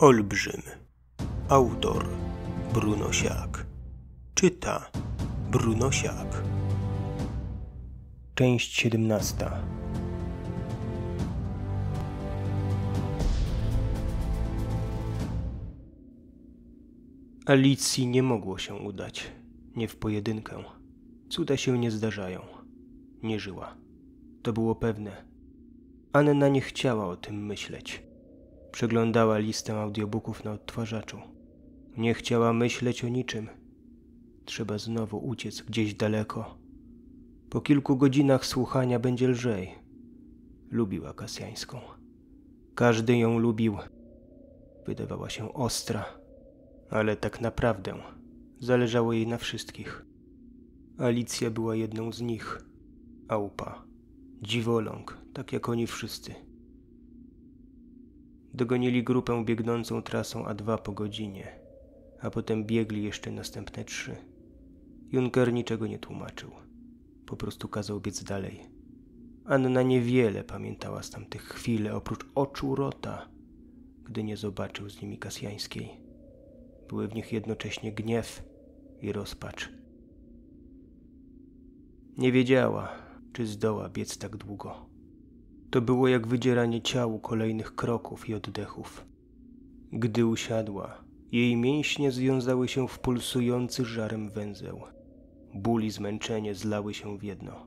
Olbrzym. Autor Bruno Siak. Czyta Siak. Część 17. Alicji nie mogło się udać. Nie w pojedynkę. Cuda się nie zdarzają. Nie żyła. To było pewne. Anna nie chciała o tym myśleć. Przeglądała listę audiobooków na odtwarzaczu. Nie chciała myśleć o niczym. Trzeba znowu uciec gdzieś daleko. Po kilku godzinach słuchania będzie lżej. Lubiła Kasjańską. Każdy ją lubił. Wydawała się ostra, ale tak naprawdę zależało jej na wszystkich. Alicja była jedną z nich. Aupa, dziwoląg, tak jak oni wszyscy. Dogonili grupę biegnącą trasą A2 po godzinie, a potem biegli jeszcze następne trzy. Juncker niczego nie tłumaczył. Po prostu kazał biec dalej. Anna niewiele pamiętała z tamtych chwil, oprócz oczu Rota, gdy nie zobaczył z nimi Kasjańskiej. Były w nich jednocześnie gniew i rozpacz. Nie wiedziała, czy zdoła biec tak długo. To było jak wydzieranie ciału kolejnych kroków i oddechów. Gdy usiadła, jej mięśnie związały się w pulsujący żarem węzeł. Ból i zmęczenie zlały się w jedno.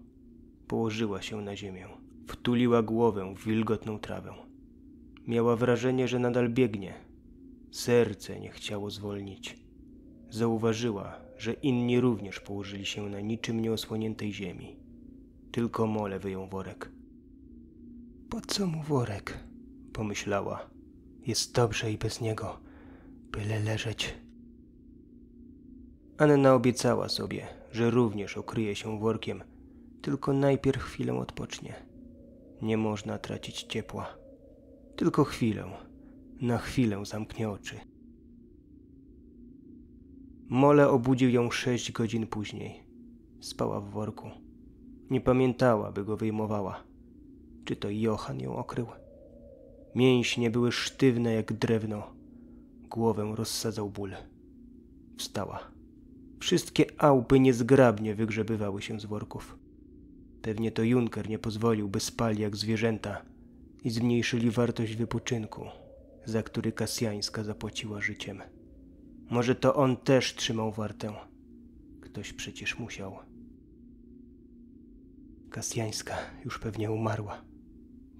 Położyła się na ziemię. Wtuliła głowę w wilgotną trawę. Miała wrażenie, że nadal biegnie. Serce nie chciało zwolnić. Zauważyła, że inni również położyli się na niczym nieosłoniętej ziemi. Tylko mole wyjął worek. Po co mu worek? Pomyślała. Jest dobrze i bez niego. Byle leżeć. Anna obiecała sobie, że również okryje się workiem, tylko najpierw chwilę odpocznie. Nie można tracić ciepła. Tylko chwilę. Na chwilę zamknie oczy. Mole obudził ją sześć godzin później. Spała w worku. Nie pamiętała, by go wyjmowała czy to Johan ją okrył. Mięśnie były sztywne jak drewno. Głowę rozsadzał ból. Wstała. Wszystkie ałpy niezgrabnie wygrzebywały się z worków. Pewnie to Junker nie pozwolił, by spali jak zwierzęta i zmniejszyli wartość wypoczynku, za który Kasjańska zapłaciła życiem. Może to on też trzymał wartę. Ktoś przecież musiał. Kasjańska już pewnie umarła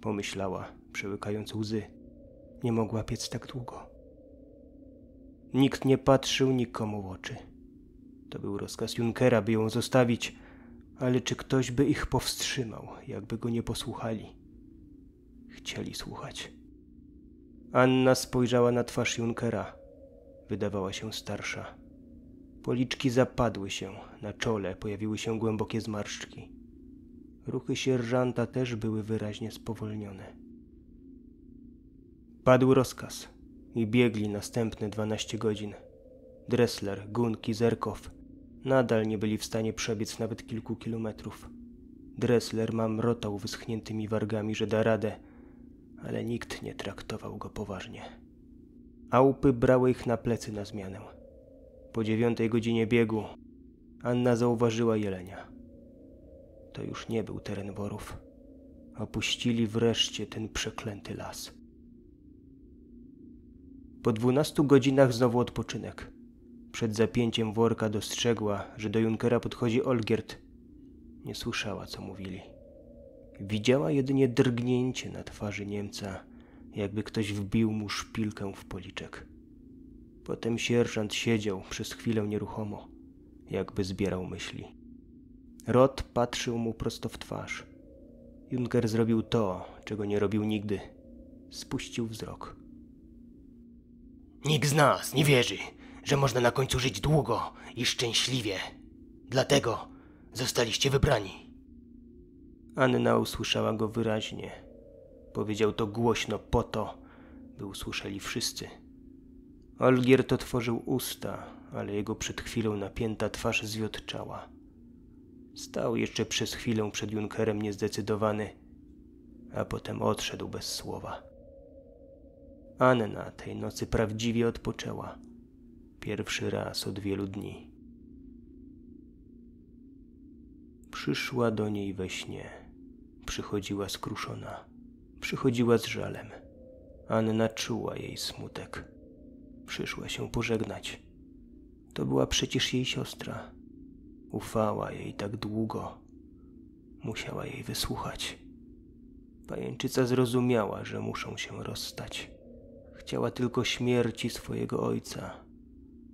pomyślała, przełykając łzy. Nie mogła piec tak długo. Nikt nie patrzył nikomu w oczy. To był rozkaz Junkera, by ją zostawić, ale czy ktoś by ich powstrzymał, jakby go nie posłuchali? Chcieli słuchać. Anna spojrzała na twarz Junkera. Wydawała się starsza. Policzki zapadły się, na czole pojawiły się głębokie zmarszczki. Ruchy sierżanta też były wyraźnie spowolnione. Padł rozkaz i biegli następne 12 godzin. Dressler, Gunki, Zerkow nadal nie byli w stanie przebiec nawet kilku kilometrów. Dressler mamrotał wyschniętymi wargami, że da radę, ale nikt nie traktował go poważnie. Aupy brały ich na plecy na zmianę. Po dziewiątej godzinie biegu Anna zauważyła jelenia. To już nie był teren borów. Opuścili wreszcie ten przeklęty las. Po dwunastu godzinach znowu odpoczynek. Przed zapięciem worka dostrzegła, że do Junkera podchodzi Olgierd. Nie słyszała, co mówili. Widziała jedynie drgnięcie na twarzy Niemca, jakby ktoś wbił mu szpilkę w policzek. Potem sierżant siedział przez chwilę nieruchomo, jakby zbierał myśli. Rod patrzył mu prosto w twarz. Junker zrobił to, czego nie robił nigdy. Spuścił wzrok. Nikt z nas nie wierzy, że można na końcu żyć długo i szczęśliwie. Dlatego zostaliście wybrani. Anna usłyszała go wyraźnie. Powiedział to głośno po to, by usłyszeli wszyscy. Olgierd otworzył usta, ale jego przed chwilą napięta twarz zwiotczała. Stał jeszcze przez chwilę przed Junkerem niezdecydowany, a potem odszedł bez słowa. Anna tej nocy prawdziwie odpoczęła. Pierwszy raz od wielu dni. Przyszła do niej we śnie. Przychodziła skruszona. Przychodziła z żalem. Anna czuła jej smutek. Przyszła się pożegnać. To była przecież jej siostra Ufała jej tak długo. Musiała jej wysłuchać. Pajęczyca zrozumiała, że muszą się rozstać. Chciała tylko śmierci swojego ojca,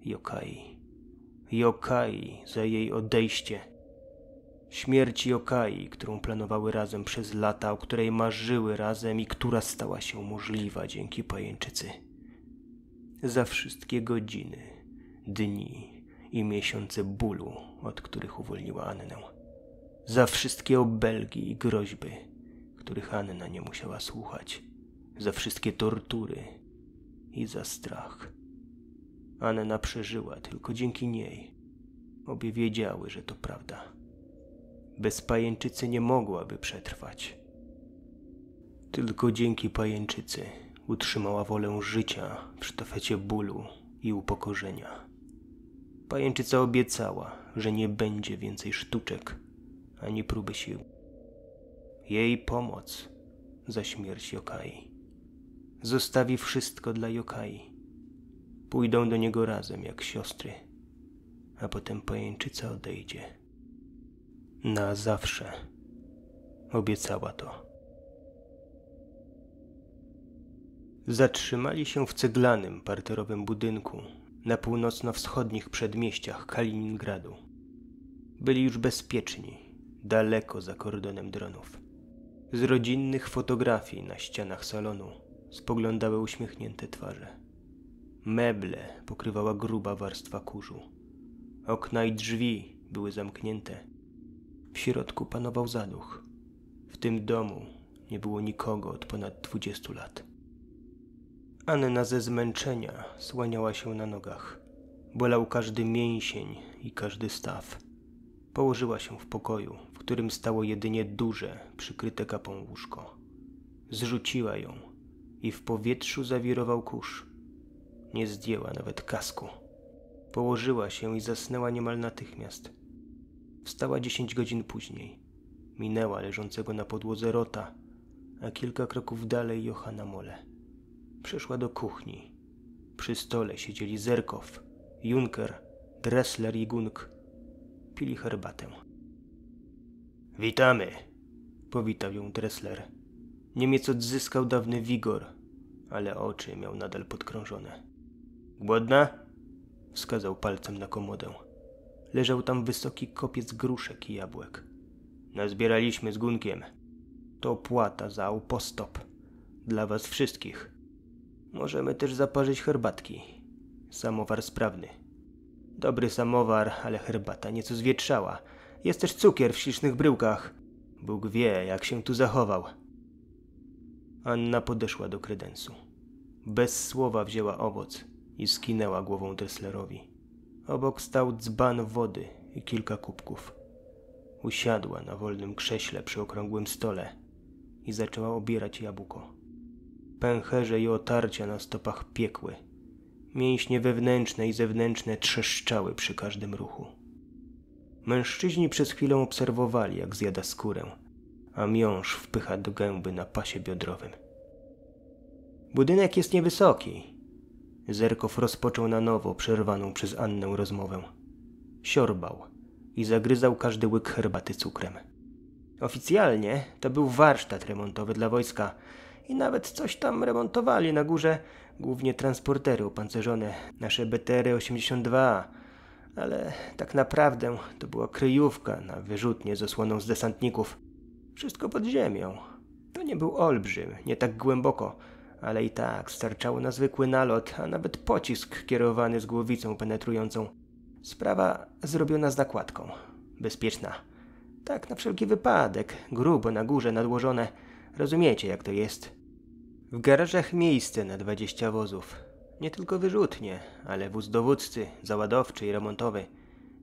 Jokai. Jokai za jej odejście. Śmierć Jokai, którą planowały razem przez lata, o której marzyły razem i która stała się możliwa dzięki pajęczycy. Za wszystkie godziny, dni, i miesiące bólu, od których uwolniła Annę. Za wszystkie obelgi i groźby, których Anna nie musiała słuchać, za wszystkie tortury i za strach. Anna przeżyła tylko dzięki niej. Obie wiedziały, że to prawda. Bez pajęczycy nie mogłaby przetrwać. Tylko dzięki pajęczycy utrzymała wolę życia w sztafecie bólu i upokorzenia. Pajęczyca obiecała, że nie będzie więcej sztuczek ani próby sił. Jej pomoc za śmierć Jokai. Zostawi wszystko dla Jokai. Pójdą do niego razem jak siostry, a potem pajęczyca odejdzie. Na zawsze. Obiecała to. Zatrzymali się w ceglanym parterowym budynku, na północno-wschodnich przedmieściach Kaliningradu. Byli już bezpieczni, daleko za kordonem dronów. Z rodzinnych fotografii na ścianach salonu spoglądały uśmiechnięte twarze. Meble pokrywała gruba warstwa kurzu. Okna i drzwi były zamknięte. W środku panował zaduch. W tym domu nie było nikogo od ponad 20 lat. Anna ze zmęczenia słaniała się na nogach. Bolał każdy mięsień i każdy staw. Położyła się w pokoju, w którym stało jedynie duże, przykryte kapą łóżko. Zrzuciła ją i w powietrzu zawirował kurz. Nie zdjęła nawet kasku. Położyła się i zasnęła niemal natychmiast. Wstała dziesięć godzin później. Minęła leżącego na podłodze Rota, a kilka kroków dalej na Mole przyszła do kuchni. Przy stole siedzieli Zerkow, Junker, Dressler i Gunk. Pili herbatę. Witamy, powitał ją Dressler. Niemiec odzyskał dawny wigor, ale oczy miał nadal podkrążone. Głodna? wskazał palcem na komodę. Leżał tam wysoki kopiec gruszek i jabłek. Nazbieraliśmy z Gunkiem. To płata za upostop. Dla was wszystkich. Możemy też zaparzyć herbatki. Samowar sprawny. Dobry samowar, ale herbata nieco zwietrzała. Jest też cukier w ślicznych bryłkach. Bóg wie, jak się tu zachował. Anna podeszła do kredensu. Bez słowa wzięła owoc i skinęła głową Dresslerowi. Obok stał dzban wody i kilka kubków. Usiadła na wolnym krześle przy okrągłym stole i zaczęła obierać jabłko. Pęcherze i otarcia na stopach piekły. Mięśnie wewnętrzne i zewnętrzne trzeszczały przy każdym ruchu. Mężczyźni przez chwilę obserwowali, jak zjada skórę, a miąż wpycha do gęby na pasie biodrowym. Budynek jest niewysoki. Zerkow rozpoczął na nowo przerwaną przez Annę rozmowę. Siorbał i zagryzał każdy łyk herbaty cukrem. Oficjalnie to był warsztat remontowy dla wojska – i nawet coś tam remontowali na górze, głównie transportery opancerzone, nasze BTR-82, ale tak naprawdę to była kryjówka na wyrzutnie z osłoną z desantników. Wszystko pod ziemią. To nie był olbrzym, nie tak głęboko, ale i tak starczało na zwykły nalot, a nawet pocisk kierowany z głowicą penetrującą. Sprawa zrobiona z nakładką. Bezpieczna. Tak, na wszelki wypadek, grubo na górze nadłożone. Rozumiecie, jak to jest. W garażach miejsce na 20 wozów. Nie tylko wyrzutnie, ale wóz dowódcy, załadowczy i remontowy.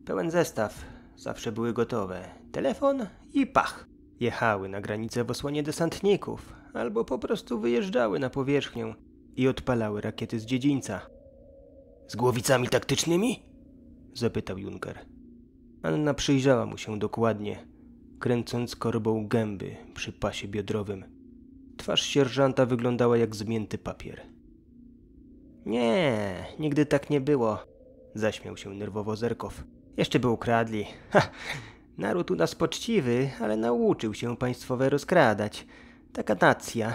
Pełen zestaw, zawsze były gotowe. Telefon i pach. Jechały na granicę w osłonie desantników, albo po prostu wyjeżdżały na powierzchnię i odpalały rakiety z dziedzińca. Z głowicami taktycznymi? zapytał Junker. Anna przyjrzała mu się dokładnie, kręcąc korbą gęby przy pasie biodrowym. Twarz sierżanta wyglądała jak zmięty papier. Nie, nigdy tak nie było, zaśmiał się nerwowo Zerkow. Jeszcze by ukradli. Ha, naród u nas poczciwy, ale nauczył się państwowe rozkradać. Taka nacja.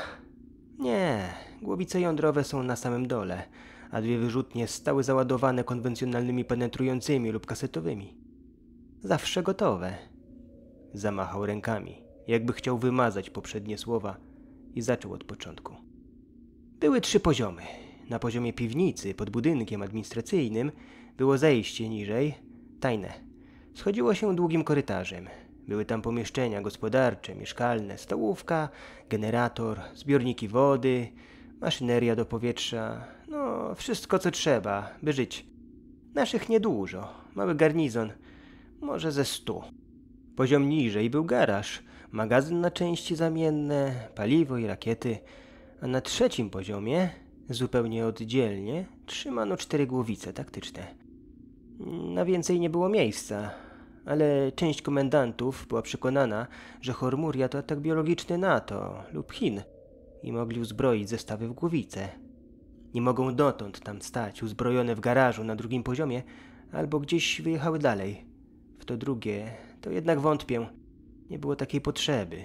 Nie, głowice jądrowe są na samym dole, a dwie wyrzutnie stały załadowane konwencjonalnymi penetrującymi lub kasetowymi. Zawsze gotowe. Zamachał rękami, jakby chciał wymazać poprzednie słowa – i zaczął od początku. Były trzy poziomy. Na poziomie piwnicy, pod budynkiem administracyjnym, było zejście niżej, tajne. Schodziło się długim korytarzem. Były tam pomieszczenia gospodarcze, mieszkalne, stołówka, generator, zbiorniki wody, maszyneria do powietrza, no wszystko co trzeba, by żyć. Naszych niedużo, mały garnizon, może ze stu. Poziom niżej był garaż, magazyn na części zamienne, paliwo i rakiety, a na trzecim poziomie, zupełnie oddzielnie, trzymano cztery głowice taktyczne. Na więcej nie było miejsca, ale część komendantów była przekonana, że Hormuria to atak biologiczny NATO lub Chin i mogli uzbroić zestawy w głowice. Nie mogą dotąd tam stać, uzbrojone w garażu na drugim poziomie, albo gdzieś wyjechały dalej. W to drugie to jednak wątpię. Nie było takiej potrzeby.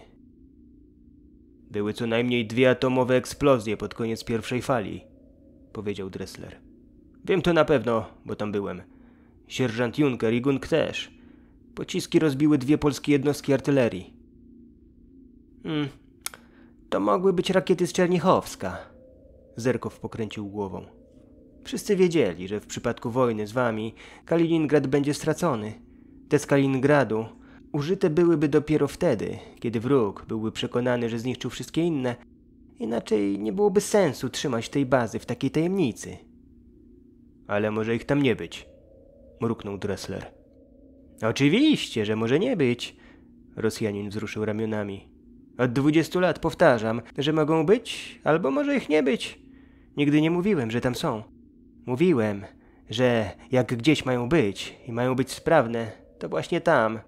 Były co najmniej dwie atomowe eksplozje pod koniec pierwszej fali, powiedział Dressler. Wiem to na pewno, bo tam byłem. Sierżant Juncker i Gunk też. Pociski rozbiły dwie polskie jednostki artylerii. Hmm, to mogły być rakiety z Czernichowska. Zerkow pokręcił głową. Wszyscy wiedzieli, że w przypadku wojny z wami Kaliningrad będzie stracony. Te z Kaliningradu Użyte byłyby dopiero wtedy, kiedy wróg byłby przekonany, że zniszczył wszystkie inne, inaczej nie byłoby sensu trzymać tej bazy w takiej tajemnicy. Ale może ich tam nie być, mruknął Dressler. Oczywiście, że może nie być, Rosjanin wzruszył ramionami. Od dwudziestu lat powtarzam, że mogą być, albo może ich nie być. Nigdy nie mówiłem, że tam są. Mówiłem, że jak gdzieś mają być i mają być sprawne, to właśnie tam.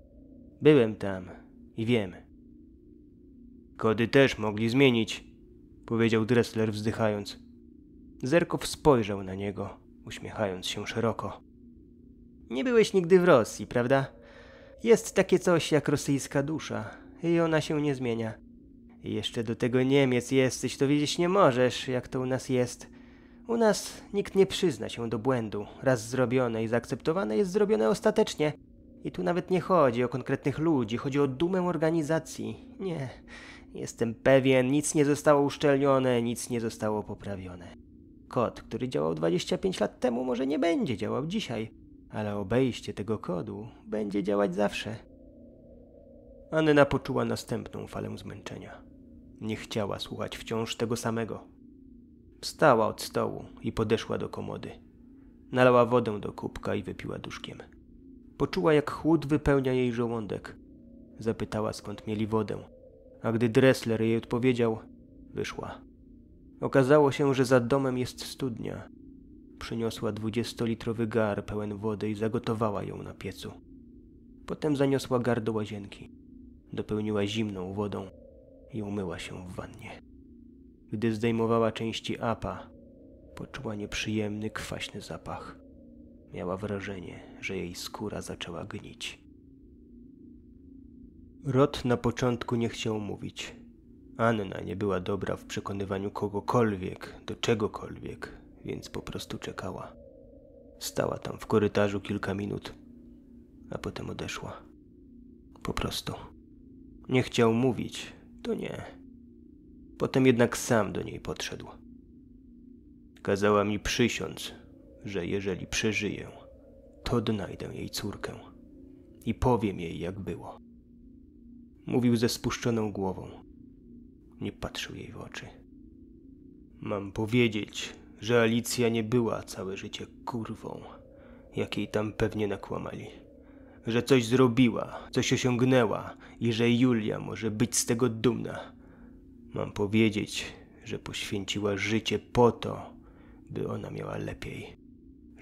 Byłem tam i wiem. Kody też mogli zmienić, powiedział Dressler wzdychając. Zerkow spojrzał na niego, uśmiechając się szeroko. Nie byłeś nigdy w Rosji, prawda? Jest takie coś jak rosyjska dusza i ona się nie zmienia. I jeszcze do tego Niemiec jesteś, to wiedzieć nie możesz, jak to u nas jest. U nas nikt nie przyzna się do błędu. Raz zrobione i zaakceptowane jest zrobione ostatecznie – i tu nawet nie chodzi o konkretnych ludzi, chodzi o dumę organizacji. Nie, jestem pewien, nic nie zostało uszczelnione, nic nie zostało poprawione. Kod, który działał 25 lat temu, może nie będzie działał dzisiaj, ale obejście tego kodu będzie działać zawsze. Anna poczuła następną falę zmęczenia. Nie chciała słuchać wciąż tego samego. Wstała od stołu i podeszła do komody. Nalała wodę do kubka i wypiła duszkiem. Poczuła, jak chłód wypełnia jej żołądek. Zapytała, skąd mieli wodę. A gdy Dressler jej odpowiedział, wyszła. Okazało się, że za domem jest studnia. Przyniosła dwudziestolitrowy gar pełen wody i zagotowała ją na piecu. Potem zaniosła gar do łazienki. Dopełniła zimną wodą i umyła się w wannie. Gdy zdejmowała części apa, poczuła nieprzyjemny, kwaśny zapach. Miała wrażenie, że jej skóra zaczęła gnić. Rod na początku nie chciał mówić. Anna nie była dobra w przekonywaniu kogokolwiek do czegokolwiek, więc po prostu czekała. Stała tam w korytarzu kilka minut, a potem odeszła. Po prostu. Nie chciał mówić, to nie. Potem jednak sam do niej podszedł. Kazała mi przysiąc, że jeżeli przeżyję, to odnajdę jej córkę i powiem jej, jak było. Mówił ze spuszczoną głową. Nie patrzył jej w oczy. Mam powiedzieć, że Alicja nie była całe życie kurwą, jakiej tam pewnie nakłamali. Że coś zrobiła, coś osiągnęła i że Julia może być z tego dumna. Mam powiedzieć, że poświęciła życie po to, by ona miała lepiej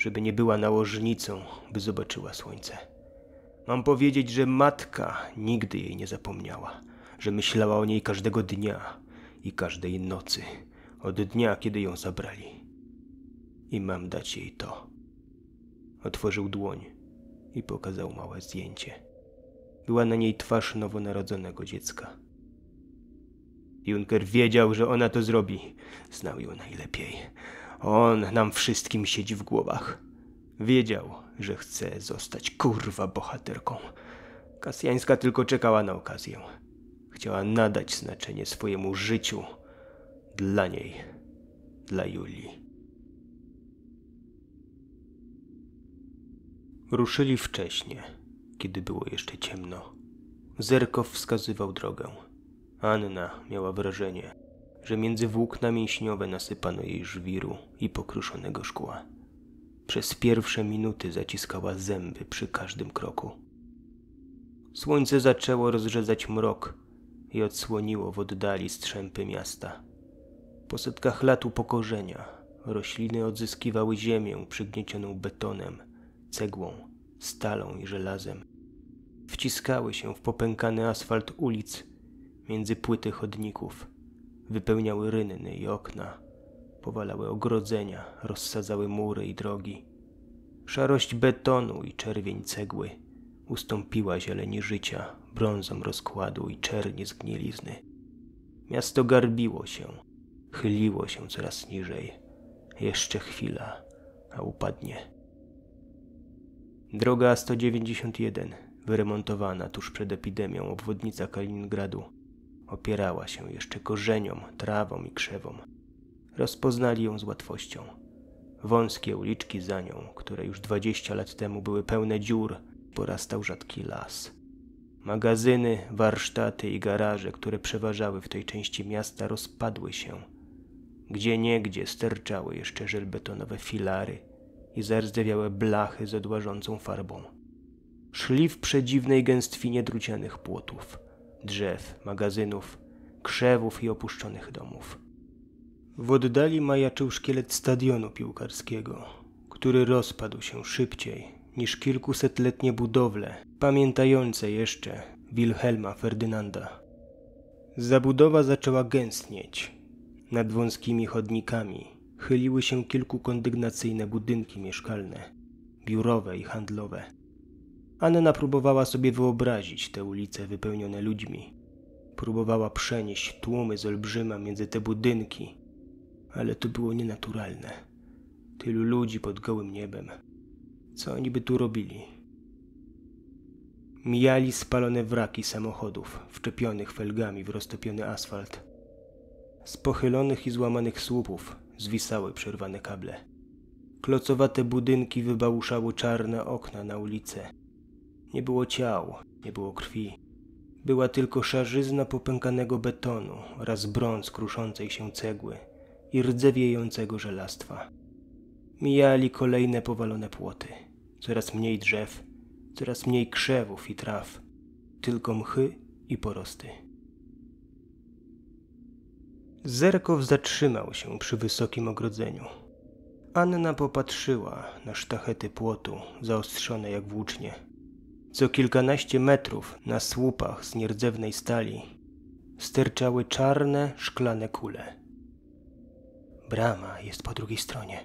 żeby nie była nałożnicą, by zobaczyła słońce. Mam powiedzieć, że matka nigdy jej nie zapomniała, że myślała o niej każdego dnia i każdej nocy, od dnia, kiedy ją zabrali. I mam dać jej to. Otworzył dłoń i pokazał małe zdjęcie. Była na niej twarz nowonarodzonego dziecka. Junker wiedział, że ona to zrobi. Znał ją najlepiej. On nam wszystkim siedzi w głowach. Wiedział, że chce zostać kurwa bohaterką. Kasjańska tylko czekała na okazję. Chciała nadać znaczenie swojemu życiu. Dla niej. Dla Julii. Ruszyli wcześnie, kiedy było jeszcze ciemno. Zerkow wskazywał drogę. Anna miała wrażenie, że między włókna mięśniowe nasypano jej żwiru i pokruszonego szkła. Przez pierwsze minuty zaciskała zęby przy każdym kroku. Słońce zaczęło rozrzedzać mrok i odsłoniło w oddali strzępy miasta. Po setkach lat upokorzenia rośliny odzyskiwały ziemię przygniecioną betonem, cegłą, stalą i żelazem. Wciskały się w popękany asfalt ulic między płyty chodników – wypełniały rynny i okna, powalały ogrodzenia, rozsadzały mury i drogi. Szarość betonu i czerwień cegły ustąpiła zieleni życia, brązom rozkładu i czerni zgnilizny. Miasto garbiło się, chyliło się coraz niżej. Jeszcze chwila, a upadnie. Droga 191, wyremontowana tuż przed epidemią obwodnica Kaliningradu, Opierała się jeszcze korzeniom, trawom i krzewom. Rozpoznali ją z łatwością. Wąskie uliczki za nią, które już dwadzieścia lat temu były pełne dziur, porastał rzadki las. Magazyny, warsztaty i garaże, które przeważały w tej części miasta, rozpadły się. Gdzie niegdzie sterczały jeszcze żelbetonowe filary i zardzewiałe blachy z odłażącą farbą. Szli w przedziwnej gęstwinie drucianych płotów drzew, magazynów, krzewów i opuszczonych domów. W oddali majaczył szkielet stadionu piłkarskiego, który rozpadł się szybciej niż kilkusetletnie budowle pamiętające jeszcze Wilhelma Ferdynanda. Zabudowa zaczęła gęstnieć. Nad wąskimi chodnikami chyliły się kilkukondygnacyjne budynki mieszkalne, biurowe i handlowe. Anna próbowała sobie wyobrazić te ulice wypełnione ludźmi. Próbowała przenieść tłumy z olbrzyma między te budynki, ale to było nienaturalne. Tylu ludzi pod gołym niebem. Co oni by tu robili? Mijali spalone wraki samochodów, wczepionych felgami w roztopiony asfalt. Z pochylonych i złamanych słupów zwisały przerwane kable. Klocowate budynki wybałuszały czarne okna na ulicę nie było ciał, nie było krwi. Była tylko szarzyzna popękanego betonu oraz brąz kruszącej się cegły i rdzewiejącego żelastwa. Mijali kolejne powalone płoty, coraz mniej drzew, coraz mniej krzewów i traw, tylko mchy i porosty. Zerkow zatrzymał się przy wysokim ogrodzeniu. Anna popatrzyła na sztachety płotu, zaostrzone jak włócznie – co kilkanaście metrów na słupach z nierdzewnej stali sterczały czarne, szklane kule. Brama jest po drugiej stronie,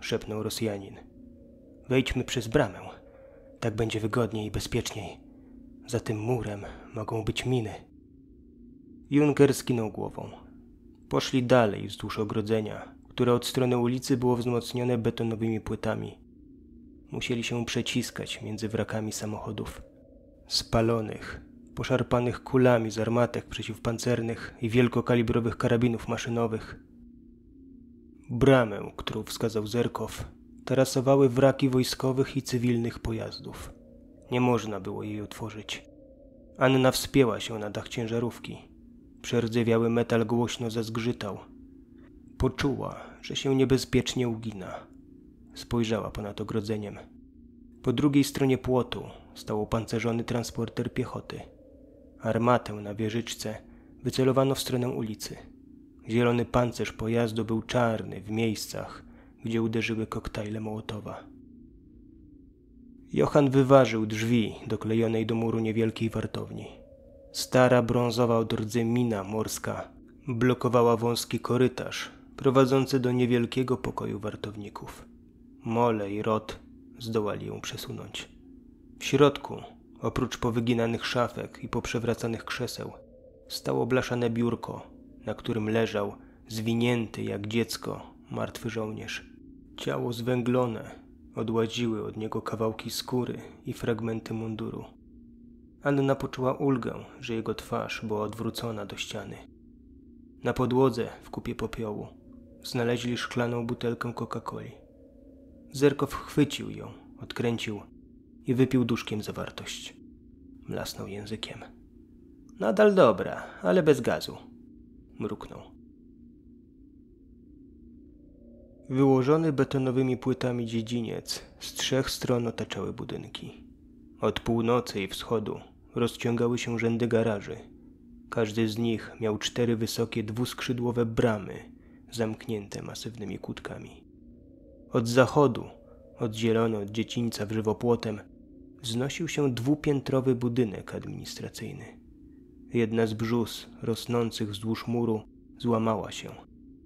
szepnął Rosjanin. Wejdźmy przez bramę. Tak będzie wygodniej i bezpieczniej. Za tym murem mogą być miny. Junker skinął głową. Poszli dalej wzdłuż ogrodzenia, które od strony ulicy było wzmocnione betonowymi płytami. Musieli się przeciskać między wrakami samochodów. Spalonych, poszarpanych kulami z armatek przeciwpancernych i wielkokalibrowych karabinów maszynowych. Bramę, którą wskazał Zerkow, tarasowały wraki wojskowych i cywilnych pojazdów. Nie można było jej otworzyć. Anna wspięła się na dach ciężarówki. Przerdzewiały metal głośno zazgrzytał. Poczuła, że się niebezpiecznie ugina. Spojrzała ponad ogrodzeniem. Po drugiej stronie płotu stał opancerzony transporter piechoty. Armatę na wieżyczce wycelowano w stronę ulicy. Zielony pancerz pojazdu był czarny w miejscach, gdzie uderzyły koktajle Mołotowa. Johan wyważył drzwi doklejonej do muru niewielkiej wartowni. Stara brązowa od rdzy mina morska blokowała wąski korytarz prowadzący do niewielkiego pokoju wartowników. Mole i Rot zdołali ją przesunąć. W środku, oprócz powyginanych szafek i poprzewracanych krzeseł, stało blaszane biurko, na którym leżał, zwinięty jak dziecko, martwy żołnierz. Ciało zwęglone odładziły od niego kawałki skóry i fragmenty munduru. Anna poczuła ulgę, że jego twarz była odwrócona do ściany. Na podłodze, w kupie popiołu, znaleźli szklaną butelkę Coca-Coli. Zerkow chwycił ją, odkręcił i wypił duszkiem zawartość. Mlasnął językiem. Nadal dobra, ale bez gazu. Mruknął. Wyłożony betonowymi płytami dziedziniec z trzech stron otaczały budynki. Od północy i wschodu rozciągały się rzędy garaży. Każdy z nich miał cztery wysokie dwuskrzydłowe bramy zamknięte masywnymi kłódkami. Od zachodu, oddzielony od dziecińca żywopłotem, wznosił się dwupiętrowy budynek administracyjny. Jedna z brzus rosnących wzdłuż muru złamała się,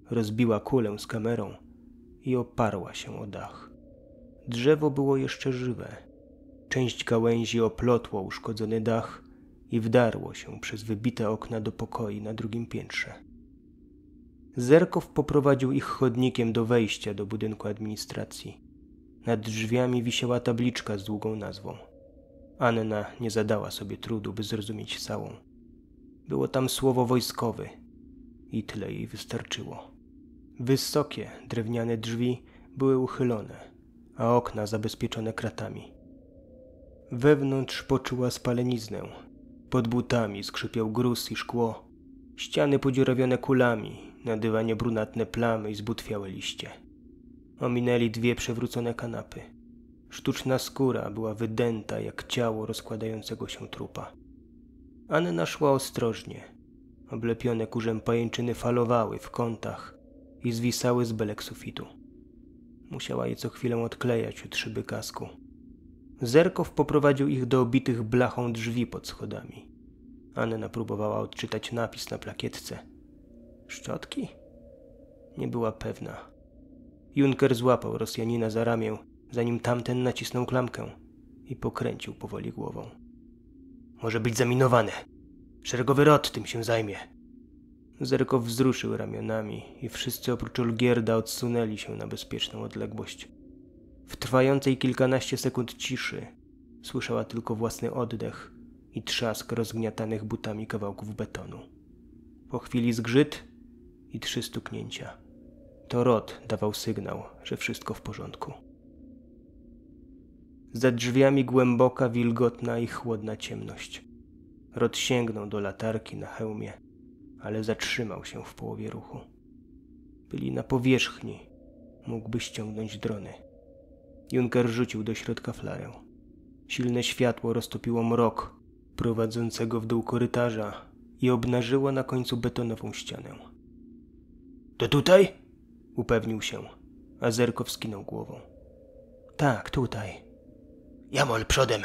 rozbiła kulę z kamerą i oparła się o dach. Drzewo było jeszcze żywe. Część gałęzi oplotło uszkodzony dach i wdarło się przez wybite okna do pokoi na drugim piętrze. Zerkow poprowadził ich chodnikiem do wejścia do budynku administracji. Nad drzwiami wisiała tabliczka z długą nazwą. Anna nie zadała sobie trudu, by zrozumieć całą. Było tam słowo wojskowy. I tyle jej wystarczyło. Wysokie, drewniane drzwi były uchylone, a okna zabezpieczone kratami. Wewnątrz poczuła spaleniznę. Pod butami skrzypiał gruz i szkło. Ściany podziurawione kulami, na dywanie brunatne plamy i zbutwiałe liście. Ominęli dwie przewrócone kanapy. Sztuczna skóra była wydęta jak ciało rozkładającego się trupa. Anna szła ostrożnie. Oblepione kurzem pajęczyny falowały w kątach i zwisały z belek sufitu. Musiała je co chwilę odklejać od szyby kasku. Zerkow poprowadził ich do obitych blachą drzwi pod schodami. Anna próbowała odczytać napis na plakietce – Szczotki? Nie była pewna. Junker złapał Rosjanina za ramię, zanim tamten nacisnął klamkę i pokręcił powoli głową. Może być zaminowany. Szeregowy rod tym się zajmie. Zerkow wzruszył ramionami i wszyscy oprócz Olgierda odsunęli się na bezpieczną odległość. W trwającej kilkanaście sekund ciszy słyszała tylko własny oddech i trzask rozgniatanych butami kawałków betonu. Po chwili zgrzyt i trzy stuknięcia. To Rod dawał sygnał, że wszystko w porządku. Za drzwiami głęboka, wilgotna i chłodna ciemność. Rod sięgnął do latarki na hełmie, ale zatrzymał się w połowie ruchu. Byli na powierzchni. Mógłby ściągnąć drony. Junker rzucił do środka flarę. Silne światło roztopiło mrok prowadzącego w dół korytarza i obnażyło na końcu betonową ścianę. To tutaj? Upewnił się, a Zerkow skinął głową. Tak, tutaj. Jamol przodem,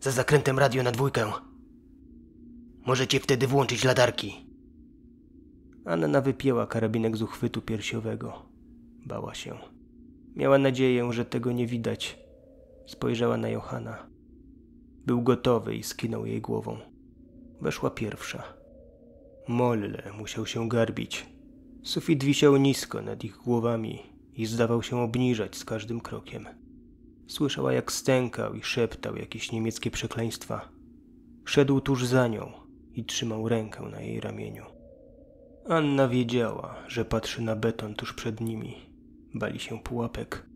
za zakrętem radio na dwójkę. Możecie wtedy włączyć ladarki. Anna wypięła karabinek z uchwytu piersiowego. Bała się. Miała nadzieję, że tego nie widać. Spojrzała na Johana. Był gotowy i skinął jej głową. Weszła pierwsza. Molle musiał się garbić, Sufit wisiał nisko nad ich głowami i zdawał się obniżać z każdym krokiem. Słyszała, jak stękał i szeptał jakieś niemieckie przekleństwa. Szedł tuż za nią i trzymał rękę na jej ramieniu. Anna wiedziała, że patrzy na beton tuż przed nimi. Bali się pułapek.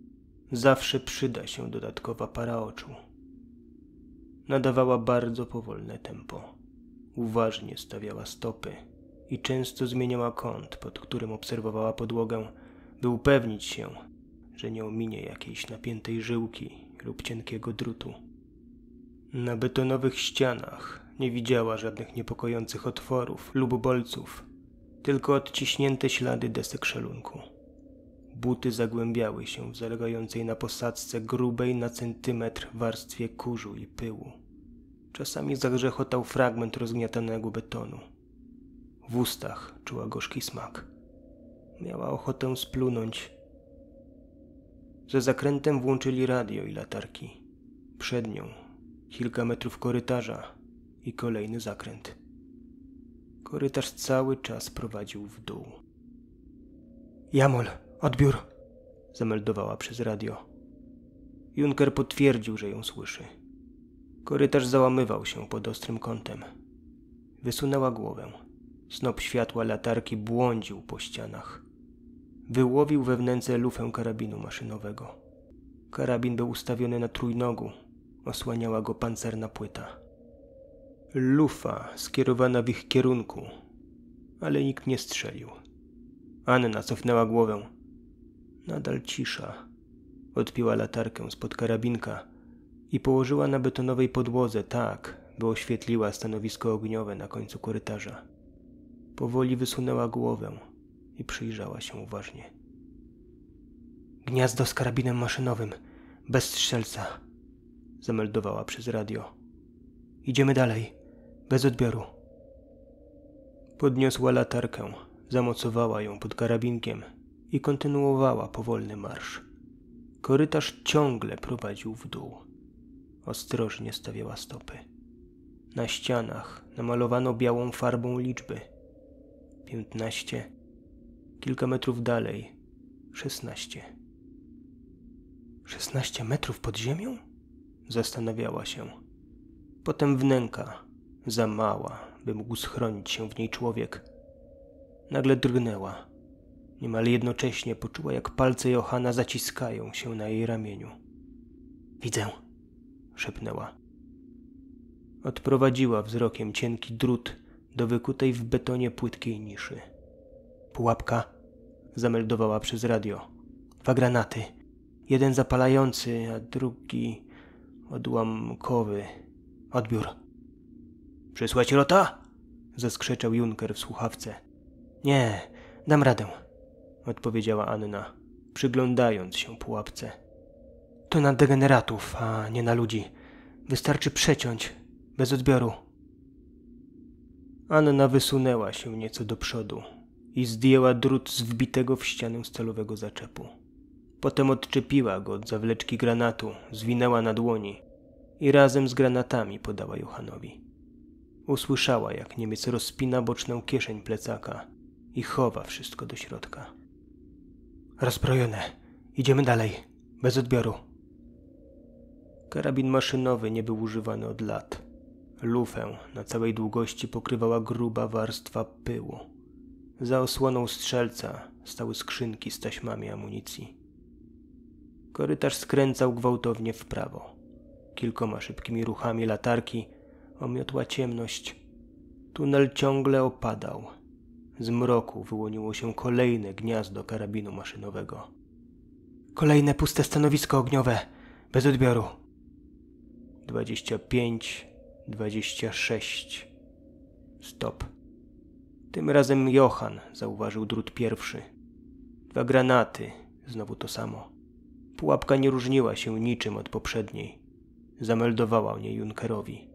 Zawsze przyda się dodatkowa para oczu. Nadawała bardzo powolne tempo. Uważnie stawiała stopy i często zmieniała kąt, pod którym obserwowała podłogę, by upewnić się, że nie ominie jakiejś napiętej żyłki lub cienkiego drutu. Na betonowych ścianach nie widziała żadnych niepokojących otworów lub bolców, tylko odciśnięte ślady desek szelunku. Buty zagłębiały się w zalegającej na posadzce grubej na centymetr warstwie kurzu i pyłu. Czasami zagrzechotał fragment rozgniatanego betonu. W ustach czuła gorzki smak. Miała ochotę splunąć. Ze zakrętem włączyli radio i latarki. Przed nią kilka metrów korytarza i kolejny zakręt. Korytarz cały czas prowadził w dół. Jamol, odbiór! zameldowała przez radio. Junker potwierdził, że ją słyszy. Korytarz załamywał się pod ostrym kątem. Wysunęła głowę. Snop światła latarki błądził po ścianach. Wyłowił we wnęce lufę karabinu maszynowego. Karabin był ustawiony na trójnogu. Osłaniała go pancerna płyta. Lufa skierowana w ich kierunku, ale nikt nie strzelił. Anna cofnęła głowę. Nadal cisza. Odpiła latarkę spod karabinka i położyła na betonowej podłodze tak, by oświetliła stanowisko ogniowe na końcu korytarza. Powoli wysunęła głowę i przyjrzała się uważnie. Gniazdo z karabinem maszynowym, bez strzelca, zameldowała przez radio. Idziemy dalej, bez odbioru. Podniosła latarkę, zamocowała ją pod karabinkiem i kontynuowała powolny marsz. Korytarz ciągle prowadził w dół. Ostrożnie stawiała stopy. Na ścianach namalowano białą farbą liczby – piętnaście, kilka metrów dalej, szesnaście. Szesnaście metrów pod ziemią? Zastanawiała się. Potem wnęka, za mała, by mógł schronić się w niej człowiek. Nagle drgnęła. Niemal jednocześnie poczuła, jak palce Johana zaciskają się na jej ramieniu. Widzę, szepnęła. Odprowadziła wzrokiem cienki drut, do wykutej w betonie płytkiej niszy. Pułapka zameldowała przez radio. Dwa granaty. Jeden zapalający, a drugi odłamkowy. Odbiór. Przysłać rota? Zaskrzeczał Junker w słuchawce. Nie, dam radę, odpowiedziała Anna, przyglądając się pułapce. To na degeneratów, a nie na ludzi. Wystarczy przeciąć, bez odbioru. Anna wysunęła się nieco do przodu i zdjęła drut z wbitego w ścianę stalowego zaczepu. Potem odczepiła go od zawleczki granatu, zwinęła na dłoni i razem z granatami podała Johanowi. Usłyszała, jak Niemiec rozpina boczną kieszeń plecaka i chowa wszystko do środka. Rozbrojone. Idziemy dalej. Bez odbioru. Karabin maszynowy nie był używany od lat Lufę na całej długości pokrywała gruba warstwa pyłu. Za osłoną strzelca stały skrzynki z taśmami amunicji. Korytarz skręcał gwałtownie w prawo. Kilkoma szybkimi ruchami latarki omiotła ciemność. Tunel ciągle opadał. Z mroku wyłoniło się kolejne gniazdo karabinu maszynowego. Kolejne puste stanowisko ogniowe, bez odbioru. 25, 26. Stop. Tym razem Johan zauważył drut pierwszy. Dwa granaty, znowu to samo. Pułapka nie różniła się niczym od poprzedniej. Zameldowała mnie junkerowi Junkerowi.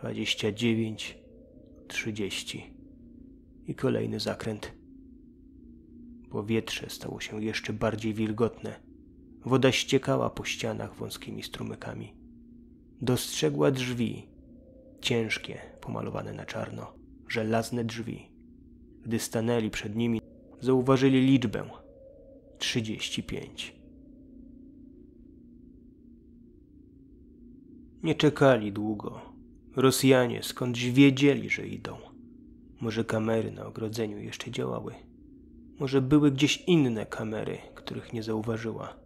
29, 30. I kolejny zakręt. Powietrze stało się jeszcze bardziej wilgotne. Woda ściekała po ścianach wąskimi strumykami dostrzegła drzwi, ciężkie, pomalowane na czarno, żelazne drzwi. Gdy stanęli przed nimi, zauważyli liczbę 35. Nie czekali długo. Rosjanie skądś wiedzieli, że idą. Może kamery na ogrodzeniu jeszcze działały. Może były gdzieś inne kamery, których nie zauważyła.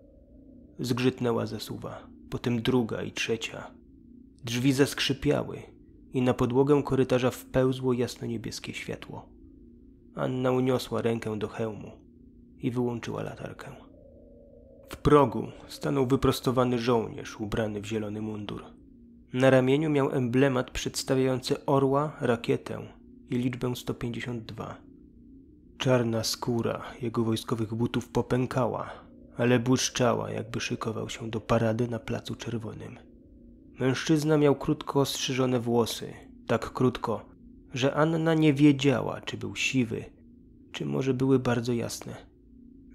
Zgrzytnęła zasuwa, potem druga i trzecia. Drzwi zaskrzypiały i na podłogę korytarza wpełzło jasno-niebieskie światło. Anna uniosła rękę do hełmu i wyłączyła latarkę. W progu stanął wyprostowany żołnierz ubrany w zielony mundur. Na ramieniu miał emblemat przedstawiający orła, rakietę i liczbę 152. Czarna skóra jego wojskowych butów popękała, ale błyszczała, jakby szykował się do parady na Placu Czerwonym. Mężczyzna miał krótko ostrzyżone włosy, tak krótko, że Anna nie wiedziała, czy był siwy, czy może były bardzo jasne.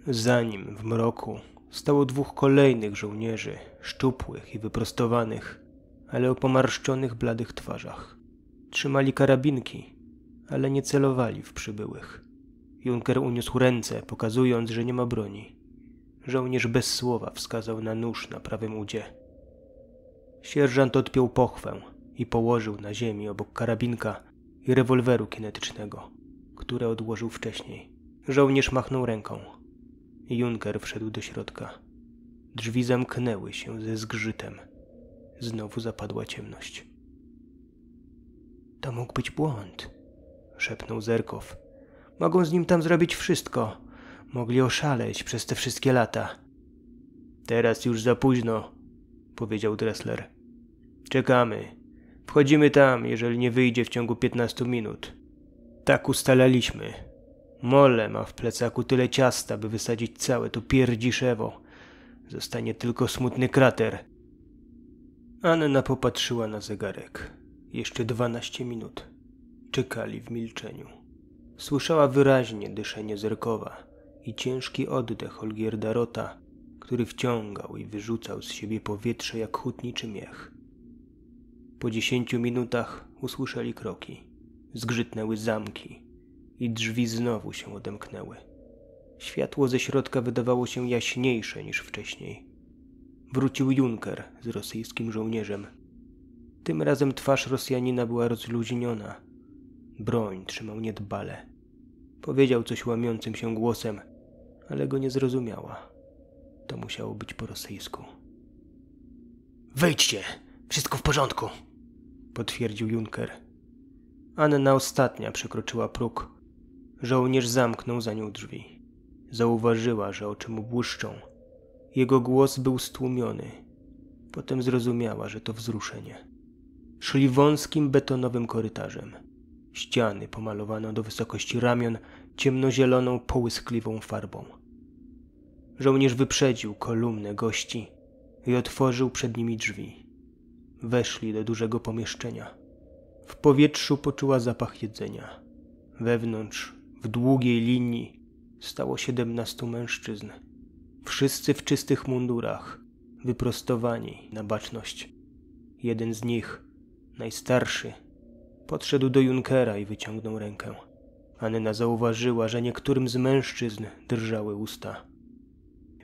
Za nim, w mroku, stało dwóch kolejnych żołnierzy, szczupłych i wyprostowanych, ale o pomarszczonych, bladych twarzach. Trzymali karabinki, ale nie celowali w przybyłych. Junker uniósł ręce, pokazując, że nie ma broni. Żołnierz bez słowa wskazał na nóż na prawym udzie. Sierżant odpiął pochwę i położył na ziemi obok karabinka i rewolweru kinetycznego, które odłożył wcześniej. Żołnierz machnął ręką. Junker wszedł do środka. Drzwi zamknęły się ze zgrzytem. Znowu zapadła ciemność. To mógł być błąd, szepnął Zerkow. Mogą z nim tam zrobić wszystko. Mogli oszaleć przez te wszystkie lata. Teraz już za późno, powiedział Dressler. Czekamy. Wchodzimy tam, jeżeli nie wyjdzie w ciągu 15 minut. Tak ustalaliśmy. Mole ma w plecaku tyle ciasta, by wysadzić całe to pierdziszewo. Zostanie tylko smutny krater. Anna popatrzyła na zegarek. Jeszcze 12 minut. Czekali w milczeniu. Słyszała wyraźnie dyszenie zerkowa i ciężki oddech Olgierda Rota, który wciągał i wyrzucał z siebie powietrze jak hutniczy miech. Po dziesięciu minutach usłyszeli kroki. Zgrzytnęły zamki i drzwi znowu się odemknęły. Światło ze środka wydawało się jaśniejsze niż wcześniej. Wrócił Junker z rosyjskim żołnierzem. Tym razem twarz Rosjanina była rozluźniona. Broń trzymał niedbale. Powiedział coś łamiącym się głosem, ale go nie zrozumiała. To musiało być po rosyjsku. Wejdźcie, Wszystko w porządku! potwierdził Junker. Anna ostatnia przekroczyła próg. Żołnierz zamknął za nią drzwi. Zauważyła, że oczy mu błyszczą. Jego głos był stłumiony. Potem zrozumiała, że to wzruszenie. Szli wąskim betonowym korytarzem. Ściany pomalowano do wysokości ramion ciemnozieloną, połyskliwą farbą. Żołnierz wyprzedził kolumnę gości i otworzył przed nimi drzwi. Weszli do dużego pomieszczenia. W powietrzu poczuła zapach jedzenia. Wewnątrz, w długiej linii, stało siedemnastu mężczyzn. Wszyscy w czystych mundurach, wyprostowani na baczność. Jeden z nich, najstarszy, podszedł do Junkera i wyciągnął rękę. Anna zauważyła, że niektórym z mężczyzn drżały usta.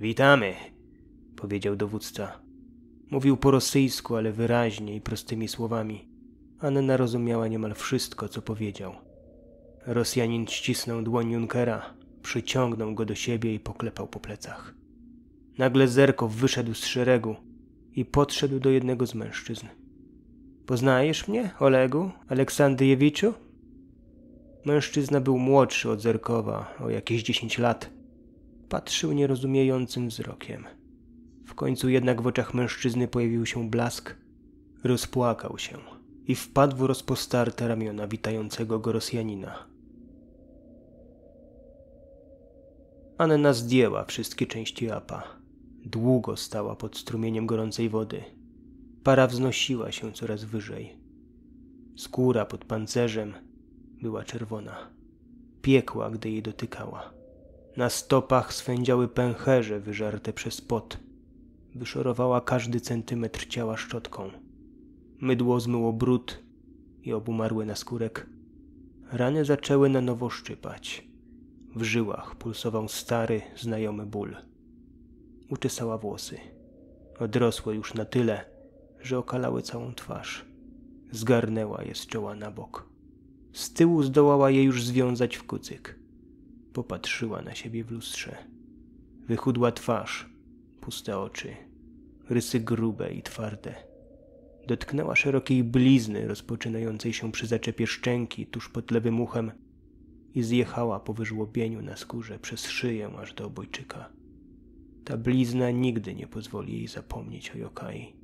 Witamy, powiedział dowódca. Mówił po rosyjsku, ale wyraźnie i prostymi słowami. Anna rozumiała niemal wszystko, co powiedział. Rosjanin ścisnął dłoń Junkera, przyciągnął go do siebie i poklepał po plecach. Nagle Zerkow wyszedł z szeregu i podszedł do jednego z mężczyzn. Poznajesz mnie, Olegu Aleksandriewiczu? Mężczyzna był młodszy od Zerkowa, o jakieś dziesięć lat. Patrzył nierozumiejącym wzrokiem – końcu jednak w oczach mężczyzny pojawił się blask. Rozpłakał się i wpadł w rozpostarte ramiona witającego go Rosjanina. Anna zdjęła wszystkie części apa. Długo stała pod strumieniem gorącej wody. Para wznosiła się coraz wyżej. Skóra pod pancerzem była czerwona. Piekła, gdy jej dotykała. Na stopach swędziały pęcherze wyżarte przez pot wyszorowała każdy centymetr ciała szczotką. Mydło zmyło brud i obumarły na skórek. Rany zaczęły na nowo szczypać. W żyłach pulsował stary, znajomy ból. Uczesała włosy. Odrosły już na tyle, że okalały całą twarz. Zgarnęła je z czoła na bok. Z tyłu zdołała je już związać w kucyk. Popatrzyła na siebie w lustrze. Wychudła twarz, puste oczy, rysy grube i twarde. Dotknęła szerokiej blizny rozpoczynającej się przy zaczepie szczęki tuż pod lewym uchem i zjechała po wyżłobieniu na skórze przez szyję aż do obojczyka. Ta blizna nigdy nie pozwoli jej zapomnieć o Jokai.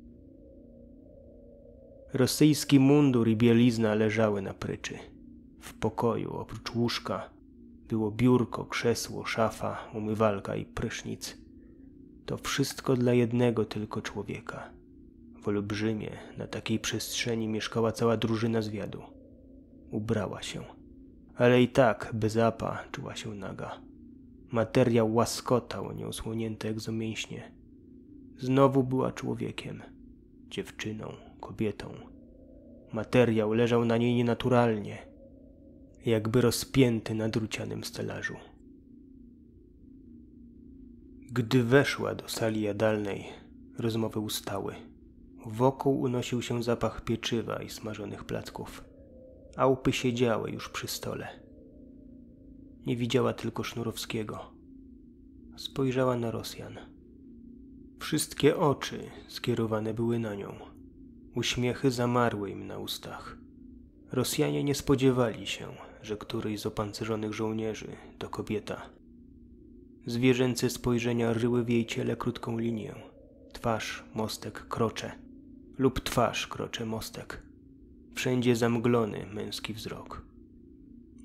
Rosyjski mundur i bielizna leżały na pryczy. W pokoju, oprócz łóżka, było biurko, krzesło, szafa, umywalka i prysznic – to wszystko dla jednego tylko człowieka. W Olbrzymie, na takiej przestrzeni, mieszkała cała drużyna zwiadu. Ubrała się, ale i tak bez apa czuła się naga. Materiał łaskotał nieosłonięte egzomięśnie. Znowu była człowiekiem, dziewczyną, kobietą. Materiał leżał na niej nienaturalnie, jakby rozpięty na drucianym stelażu. Gdy weszła do sali jadalnej, rozmowy ustały. Wokół unosił się zapach pieczywa i smażonych placków. Aupy siedziały już przy stole. Nie widziała tylko Sznurowskiego. Spojrzała na Rosjan. Wszystkie oczy skierowane były na nią. Uśmiechy zamarły im na ustach. Rosjanie nie spodziewali się, że któryś z opancerzonych żołnierzy to kobieta. Zwierzęce spojrzenia ryły w jej ciele krótką linię. Twarz, mostek, krocze. Lub twarz, krocze, mostek. Wszędzie zamglony męski wzrok.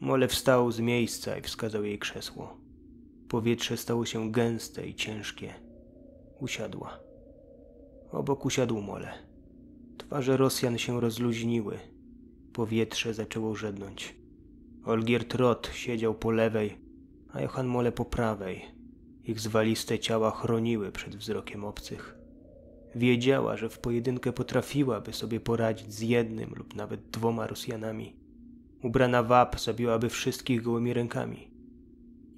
Mole wstał z miejsca i wskazał jej krzesło. Powietrze stało się gęste i ciężkie. Usiadła. Obok usiadł Mole. Twarze Rosjan się rozluźniły. Powietrze zaczęło żednąć. Olgierd Roth siedział po lewej, a Johan Mole po prawej. Ich zwaliste ciała chroniły przed wzrokiem obcych. Wiedziała, że w pojedynkę potrafiłaby sobie poradzić z jednym lub nawet dwoma Rosjanami. Ubrana w ap zabiłaby wszystkich gołymi rękami.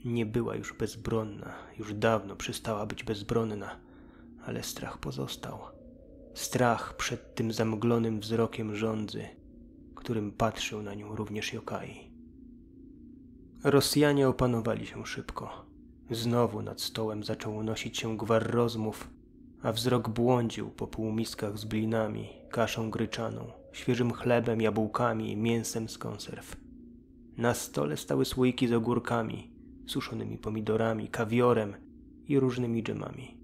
Nie była już bezbronna, już dawno przestała być bezbronna, ale strach pozostał. Strach przed tym zamglonym wzrokiem rządzy, którym patrzył na nią również Jokai. Rosjanie opanowali się szybko. Znowu nad stołem zaczął unosić się gwar rozmów, a wzrok błądził po półmiskach z blinami, kaszą gryczaną, świeżym chlebem, jabłkami i mięsem z konserw. Na stole stały słoiki z ogórkami, suszonymi pomidorami, kawiorem i różnymi dżemami.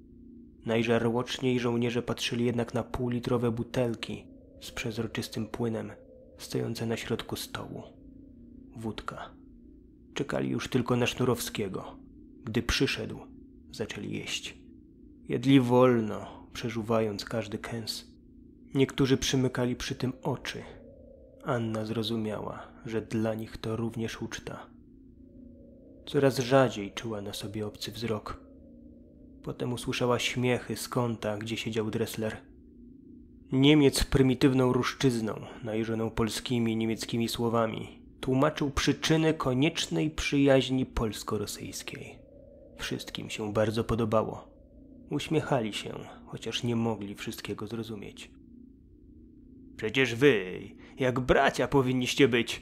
Najżarłoczniej żołnierze patrzyli jednak na półlitrowe butelki z przezroczystym płynem, stojące na środku stołu. Wódka. Czekali już tylko na Sznurowskiego. Gdy przyszedł, zaczęli jeść. Jedli wolno, przeżuwając każdy kęs. Niektórzy przymykali przy tym oczy. Anna zrozumiała, że dla nich to również uczta. Coraz rzadziej czuła na sobie obcy wzrok. Potem usłyszała śmiechy z kąta, gdzie siedział Dressler. Niemiec prymitywną ruszczyzną, najeżoną polskimi niemieckimi słowami, tłumaczył przyczyny koniecznej przyjaźni polsko-rosyjskiej. Wszystkim się bardzo podobało. Uśmiechali się, chociaż nie mogli wszystkiego zrozumieć. Przecież wy, jak bracia powinniście być,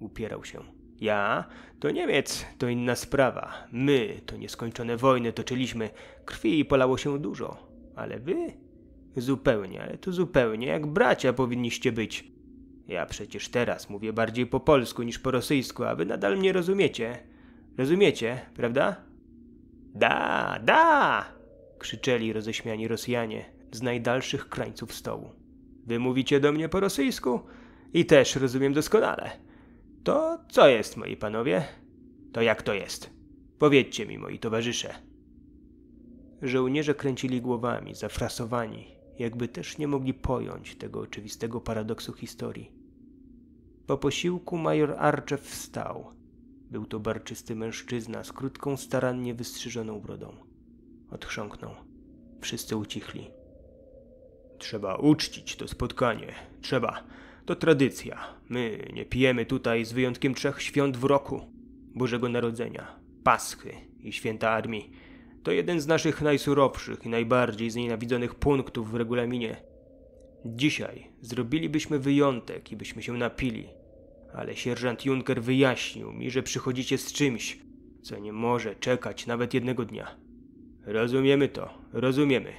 upierał się. Ja to Niemiec, to inna sprawa. My to nieskończone wojny toczyliśmy, krwi polało się dużo, ale wy zupełnie, ale to zupełnie jak bracia powinniście być. Ja przecież teraz mówię bardziej po polsku niż po rosyjsku, a wy nadal mnie rozumiecie. Rozumiecie, prawda? Da, da! krzyczeli roześmiani Rosjanie z najdalszych krańców stołu. Wy mówicie do mnie po rosyjsku i też rozumiem doskonale. To co jest, moi panowie? To jak to jest? Powiedzcie mi, moi towarzysze. Żołnierze kręcili głowami, zafrasowani, jakby też nie mogli pojąć tego oczywistego paradoksu historii. Po posiłku major Arczew wstał. Był to barczysty mężczyzna z krótką, starannie wystrzyżoną brodą. Odchrząknął. Wszyscy ucichli. Trzeba uczcić to spotkanie. Trzeba. To tradycja. My nie pijemy tutaj z wyjątkiem trzech świąt w roku: Bożego Narodzenia, Paschy i Święta Armii. To jeden z naszych najsurowszych i najbardziej znienawidzonych punktów w regulaminie. Dzisiaj zrobilibyśmy wyjątek i byśmy się napili, ale sierżant Juncker wyjaśnił mi, że przychodzicie z czymś, co nie może czekać nawet jednego dnia. Rozumiemy to, rozumiemy.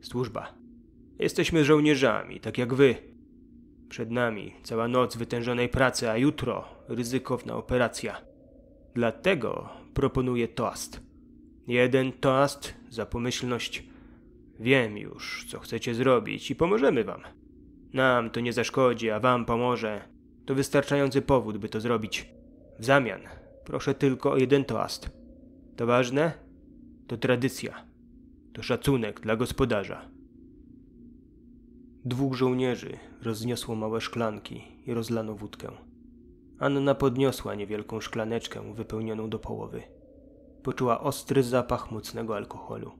Służba. Jesteśmy żołnierzami, tak jak wy. Przed nami cała noc wytężonej pracy, a jutro ryzykowna operacja. Dlatego proponuję toast. Jeden toast za pomyślność, Wiem już, co chcecie zrobić i pomożemy wam. Nam to nie zaszkodzi, a wam pomoże. To wystarczający powód, by to zrobić. W zamian proszę tylko o jeden toast. To ważne? To tradycja. To szacunek dla gospodarza. Dwóch żołnierzy rozniosło małe szklanki i rozlano wódkę. Anna podniosła niewielką szklaneczkę wypełnioną do połowy. Poczuła ostry zapach mocnego alkoholu.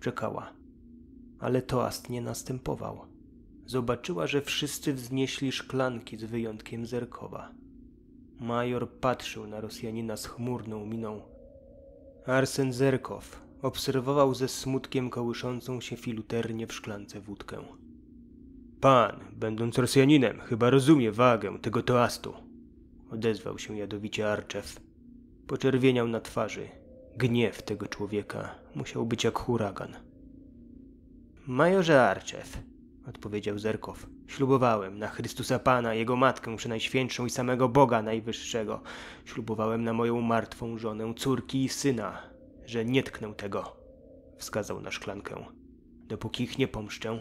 Czekała ale toast nie następował. Zobaczyła, że wszyscy wznieśli szklanki z wyjątkiem Zerkowa. Major patrzył na Rosjanina z chmurną miną. Arsen Zerkow obserwował ze smutkiem kołyszącą się filuternie w szklance wódkę. Pan, będąc Rosjaninem, chyba rozumie wagę tego toastu, odezwał się jadowicie Arczew. Poczerwieniał na twarzy. Gniew tego człowieka musiał być jak huragan. Majorze Arczew, odpowiedział Zerkow, ślubowałem na Chrystusa Pana, Jego Matkę Przenajświętszą i samego Boga Najwyższego. Ślubowałem na moją martwą żonę, córki i syna, że nie tknę tego, wskazał na szklankę. Dopóki ich nie pomszczę,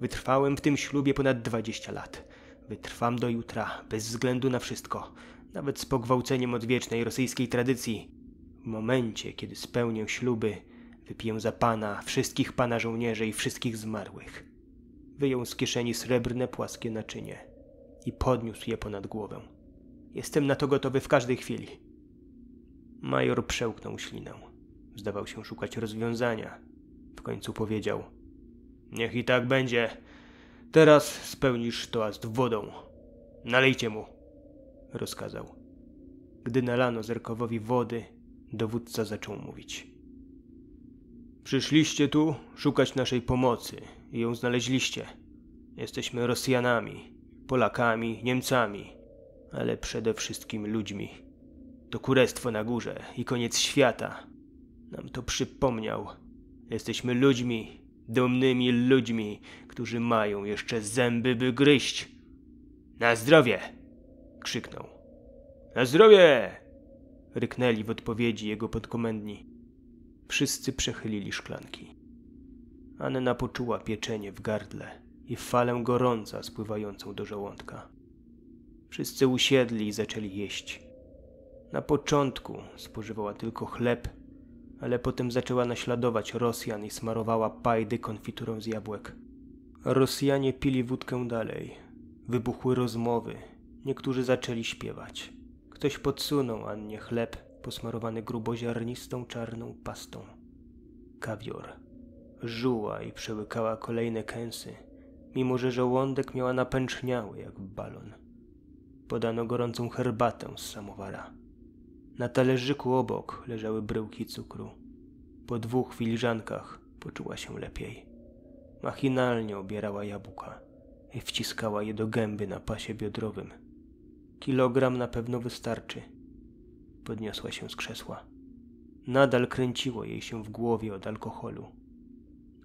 wytrwałem w tym ślubie ponad dwadzieścia lat. Wytrwam do jutra, bez względu na wszystko, nawet z pogwałceniem odwiecznej rosyjskiej tradycji. W momencie, kiedy spełnię śluby, Wypiję za pana, wszystkich pana żołnierzy i wszystkich zmarłych. Wyjął z kieszeni srebrne, płaskie naczynie i podniósł je ponad głowę. Jestem na to gotowy w każdej chwili. Major przełknął ślinę. Zdawał się szukać rozwiązania. W końcu powiedział: Niech i tak będzie. Teraz spełnisz toast wodą. Nalejcie mu, rozkazał. Gdy nalano zerkowowi wody, dowódca zaczął mówić. Przyszliście tu szukać naszej pomocy i ją znaleźliście. Jesteśmy Rosjanami, Polakami, Niemcami, ale przede wszystkim ludźmi. To kurestwo na górze i koniec świata. Nam to przypomniał. Jesteśmy ludźmi, dumnymi ludźmi, którzy mają jeszcze zęby, by gryźć. Na zdrowie! krzyknął. Na zdrowie! ryknęli w odpowiedzi jego podkomendni. Wszyscy przechylili szklanki. Anna poczuła pieczenie w gardle i falę gorąca spływającą do żołądka. Wszyscy usiedli i zaczęli jeść. Na początku spożywała tylko chleb, ale potem zaczęła naśladować Rosjan i smarowała pajdy konfiturą z jabłek. Rosjanie pili wódkę dalej. Wybuchły rozmowy. Niektórzy zaczęli śpiewać. Ktoś podsunął Annie chleb posmarowany gruboziarnistą czarną pastą. Kawior. Żuła i przełykała kolejne kęsy, mimo że żołądek miała napęczniały jak balon. Podano gorącą herbatę z samowara. Na talerzyku obok leżały bryłki cukru. Po dwóch filiżankach poczuła się lepiej. Machinalnie obierała jabłka i wciskała je do gęby na pasie biodrowym. Kilogram na pewno wystarczy – Podniosła się z krzesła. Nadal kręciło jej się w głowie od alkoholu.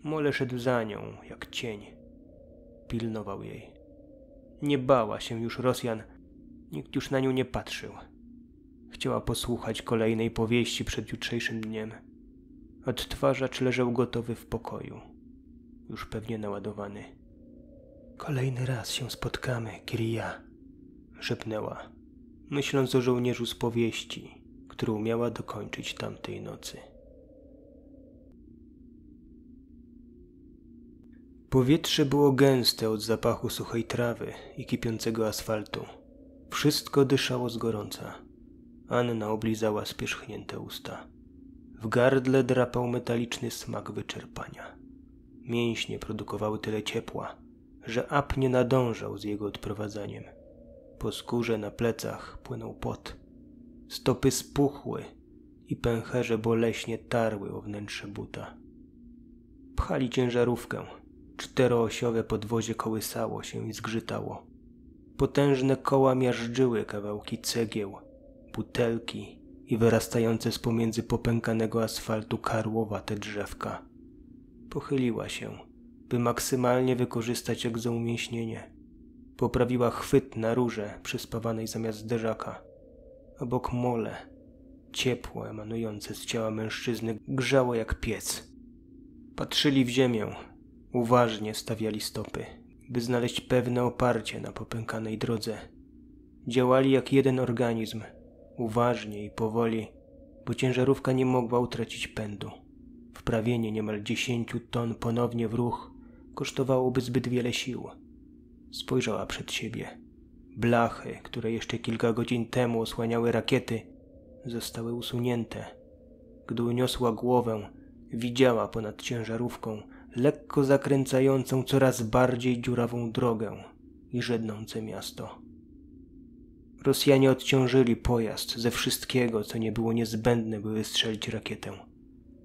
Mole szedł za nią, jak cień. Pilnował jej. Nie bała się już Rosjan. Nikt już na nią nie patrzył. Chciała posłuchać kolejnej powieści przed jutrzejszym dniem. Odtwarzacz leżał gotowy w pokoju. Już pewnie naładowany. Kolejny raz się spotkamy, Kiria, szepnęła myśląc o żołnierzu z powieści, którą miała dokończyć tamtej nocy. Powietrze było gęste od zapachu suchej trawy i kipiącego asfaltu. Wszystko dyszało z gorąca. Anna oblizała spierzchnięte usta. W gardle drapał metaliczny smak wyczerpania. Mięśnie produkowały tyle ciepła, że ap nie nadążał z jego odprowadzaniem. Po skórze na plecach płynął pot. Stopy spuchły i pęcherze boleśnie tarły o wnętrze buta. Pchali ciężarówkę. Czteroosiowe podwozie kołysało się i zgrzytało. Potężne koła miażdżyły kawałki cegieł, butelki i wyrastające z pomiędzy popękanego asfaltu te drzewka. Pochyliła się, by maksymalnie wykorzystać egzoumięśnienie. Poprawiła chwyt na róże przyspawanej zamiast derzaka. Obok mole, ciepło emanujące z ciała mężczyzny, grzało jak piec. Patrzyli w ziemię, uważnie stawiali stopy, by znaleźć pewne oparcie na popękanej drodze. Działali jak jeden organizm, uważnie i powoli, bo ciężarówka nie mogła utracić pędu. Wprawienie niemal dziesięciu ton ponownie w ruch kosztowałoby zbyt wiele sił. Spojrzała przed siebie. Blachy, które jeszcze kilka godzin temu osłaniały rakiety, zostały usunięte. Gdy uniosła głowę, widziała ponad ciężarówką lekko zakręcającą coraz bardziej dziurawą drogę i żednące miasto. Rosjanie odciążyli pojazd ze wszystkiego, co nie było niezbędne, by wystrzelić rakietę.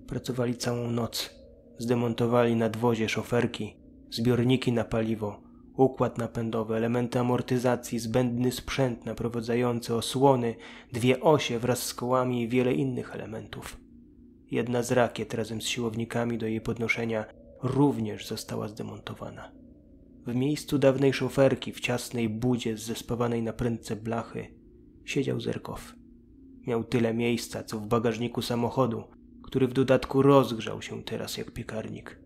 Pracowali całą noc, zdemontowali nadwozie szoferki, zbiorniki na paliwo, układ napędowy, elementy amortyzacji, zbędny sprzęt naprowadzający osłony, dwie osie wraz z kołami i wiele innych elementów. Jedna z rakiet razem z siłownikami do jej podnoszenia również została zdemontowana. W miejscu dawnej szoferki, w ciasnej budzie z zespawanej na prędce blachy, siedział Zerkow. Miał tyle miejsca, co w bagażniku samochodu, który w dodatku rozgrzał się teraz jak piekarnik.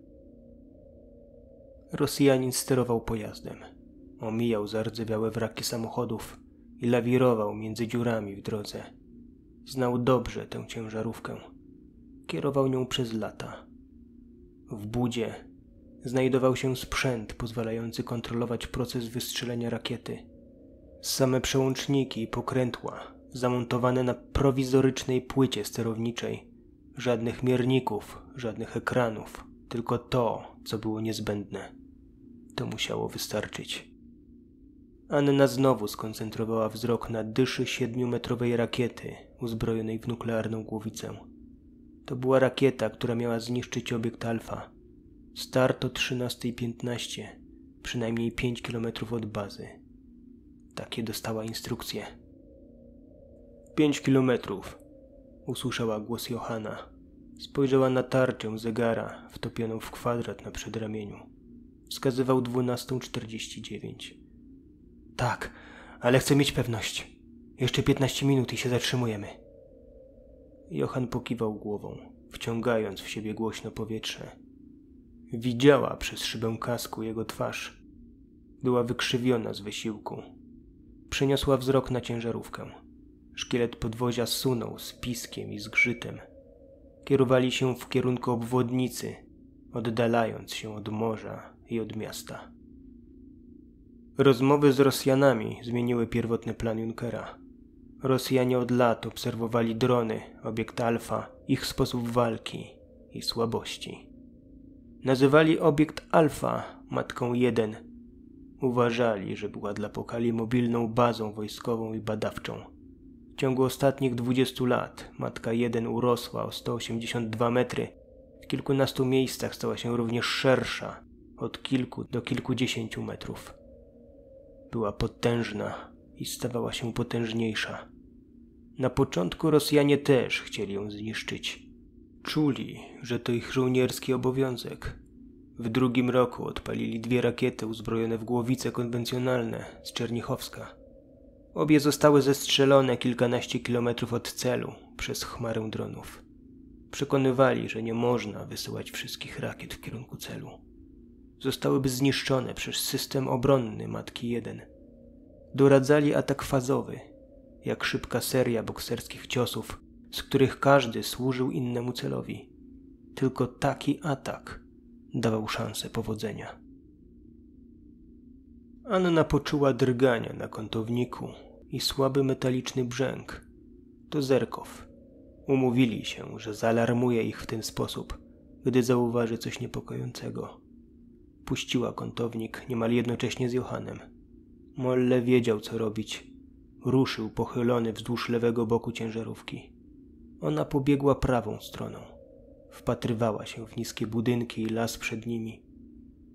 Rosjanin sterował pojazdem. Omijał zardzewiałe wraki samochodów i lawirował między dziurami w drodze. Znał dobrze tę ciężarówkę. Kierował nią przez lata. W budzie znajdował się sprzęt pozwalający kontrolować proces wystrzelenia rakiety. Same przełączniki i pokrętła zamontowane na prowizorycznej płycie sterowniczej. Żadnych mierników, żadnych ekranów, tylko to, co było niezbędne. To musiało wystarczyć. Anna znowu skoncentrowała wzrok na dyszy siedmiometrowej rakiety uzbrojonej w nuklearną głowicę. To była rakieta, która miała zniszczyć obiekt Alfa. Starto 13.15, przynajmniej 5 km od bazy. Takie dostała instrukcje. 5 kilometrów, usłyszała głos Johanna. Spojrzała na tarczę zegara wtopioną w kwadrat na przedramieniu wskazywał 12.49. Tak, ale chcę mieć pewność. Jeszcze 15 minut i się zatrzymujemy. Johan pokiwał głową, wciągając w siebie głośno powietrze. Widziała przez szybę kasku jego twarz. Była wykrzywiona z wysiłku. Przeniosła wzrok na ciężarówkę. Szkielet podwozia sunął z piskiem i zgrzytem. Kierowali się w kierunku obwodnicy, oddalając się od morza i od miasta. Rozmowy z Rosjanami zmieniły pierwotny plan Junkera. Rosjanie od lat obserwowali drony, obiekt Alfa, ich sposób walki i słabości. Nazywali obiekt Alfa Matką 1. Uważali, że była dla Pokali mobilną bazą wojskową i badawczą. W ciągu ostatnich 20 lat Matka 1 urosła o 182 metry. W kilkunastu miejscach stała się również szersza, od kilku do kilkudziesięciu metrów. Była potężna i stawała się potężniejsza. Na początku Rosjanie też chcieli ją zniszczyć. Czuli, że to ich żołnierski obowiązek. W drugim roku odpalili dwie rakiety uzbrojone w głowice konwencjonalne z Czernichowska. Obie zostały zestrzelone kilkanaście kilometrów od celu przez chmarę dronów. Przekonywali, że nie można wysyłać wszystkich rakiet w kierunku celu zostałyby zniszczone przez system obronny Matki 1. Doradzali atak fazowy, jak szybka seria bokserskich ciosów, z których każdy służył innemu celowi. Tylko taki atak dawał szansę powodzenia. Anna poczuła drgania na kątowniku i słaby metaliczny brzęk. To Zerkow. Umówili się, że zaalarmuje ich w ten sposób, gdy zauważy coś niepokojącego. Puściła kątownik niemal jednocześnie z Johanem. Molle wiedział, co robić. Ruszył pochylony wzdłuż lewego boku ciężarówki. Ona pobiegła prawą stroną. Wpatrywała się w niskie budynki i las przed nimi.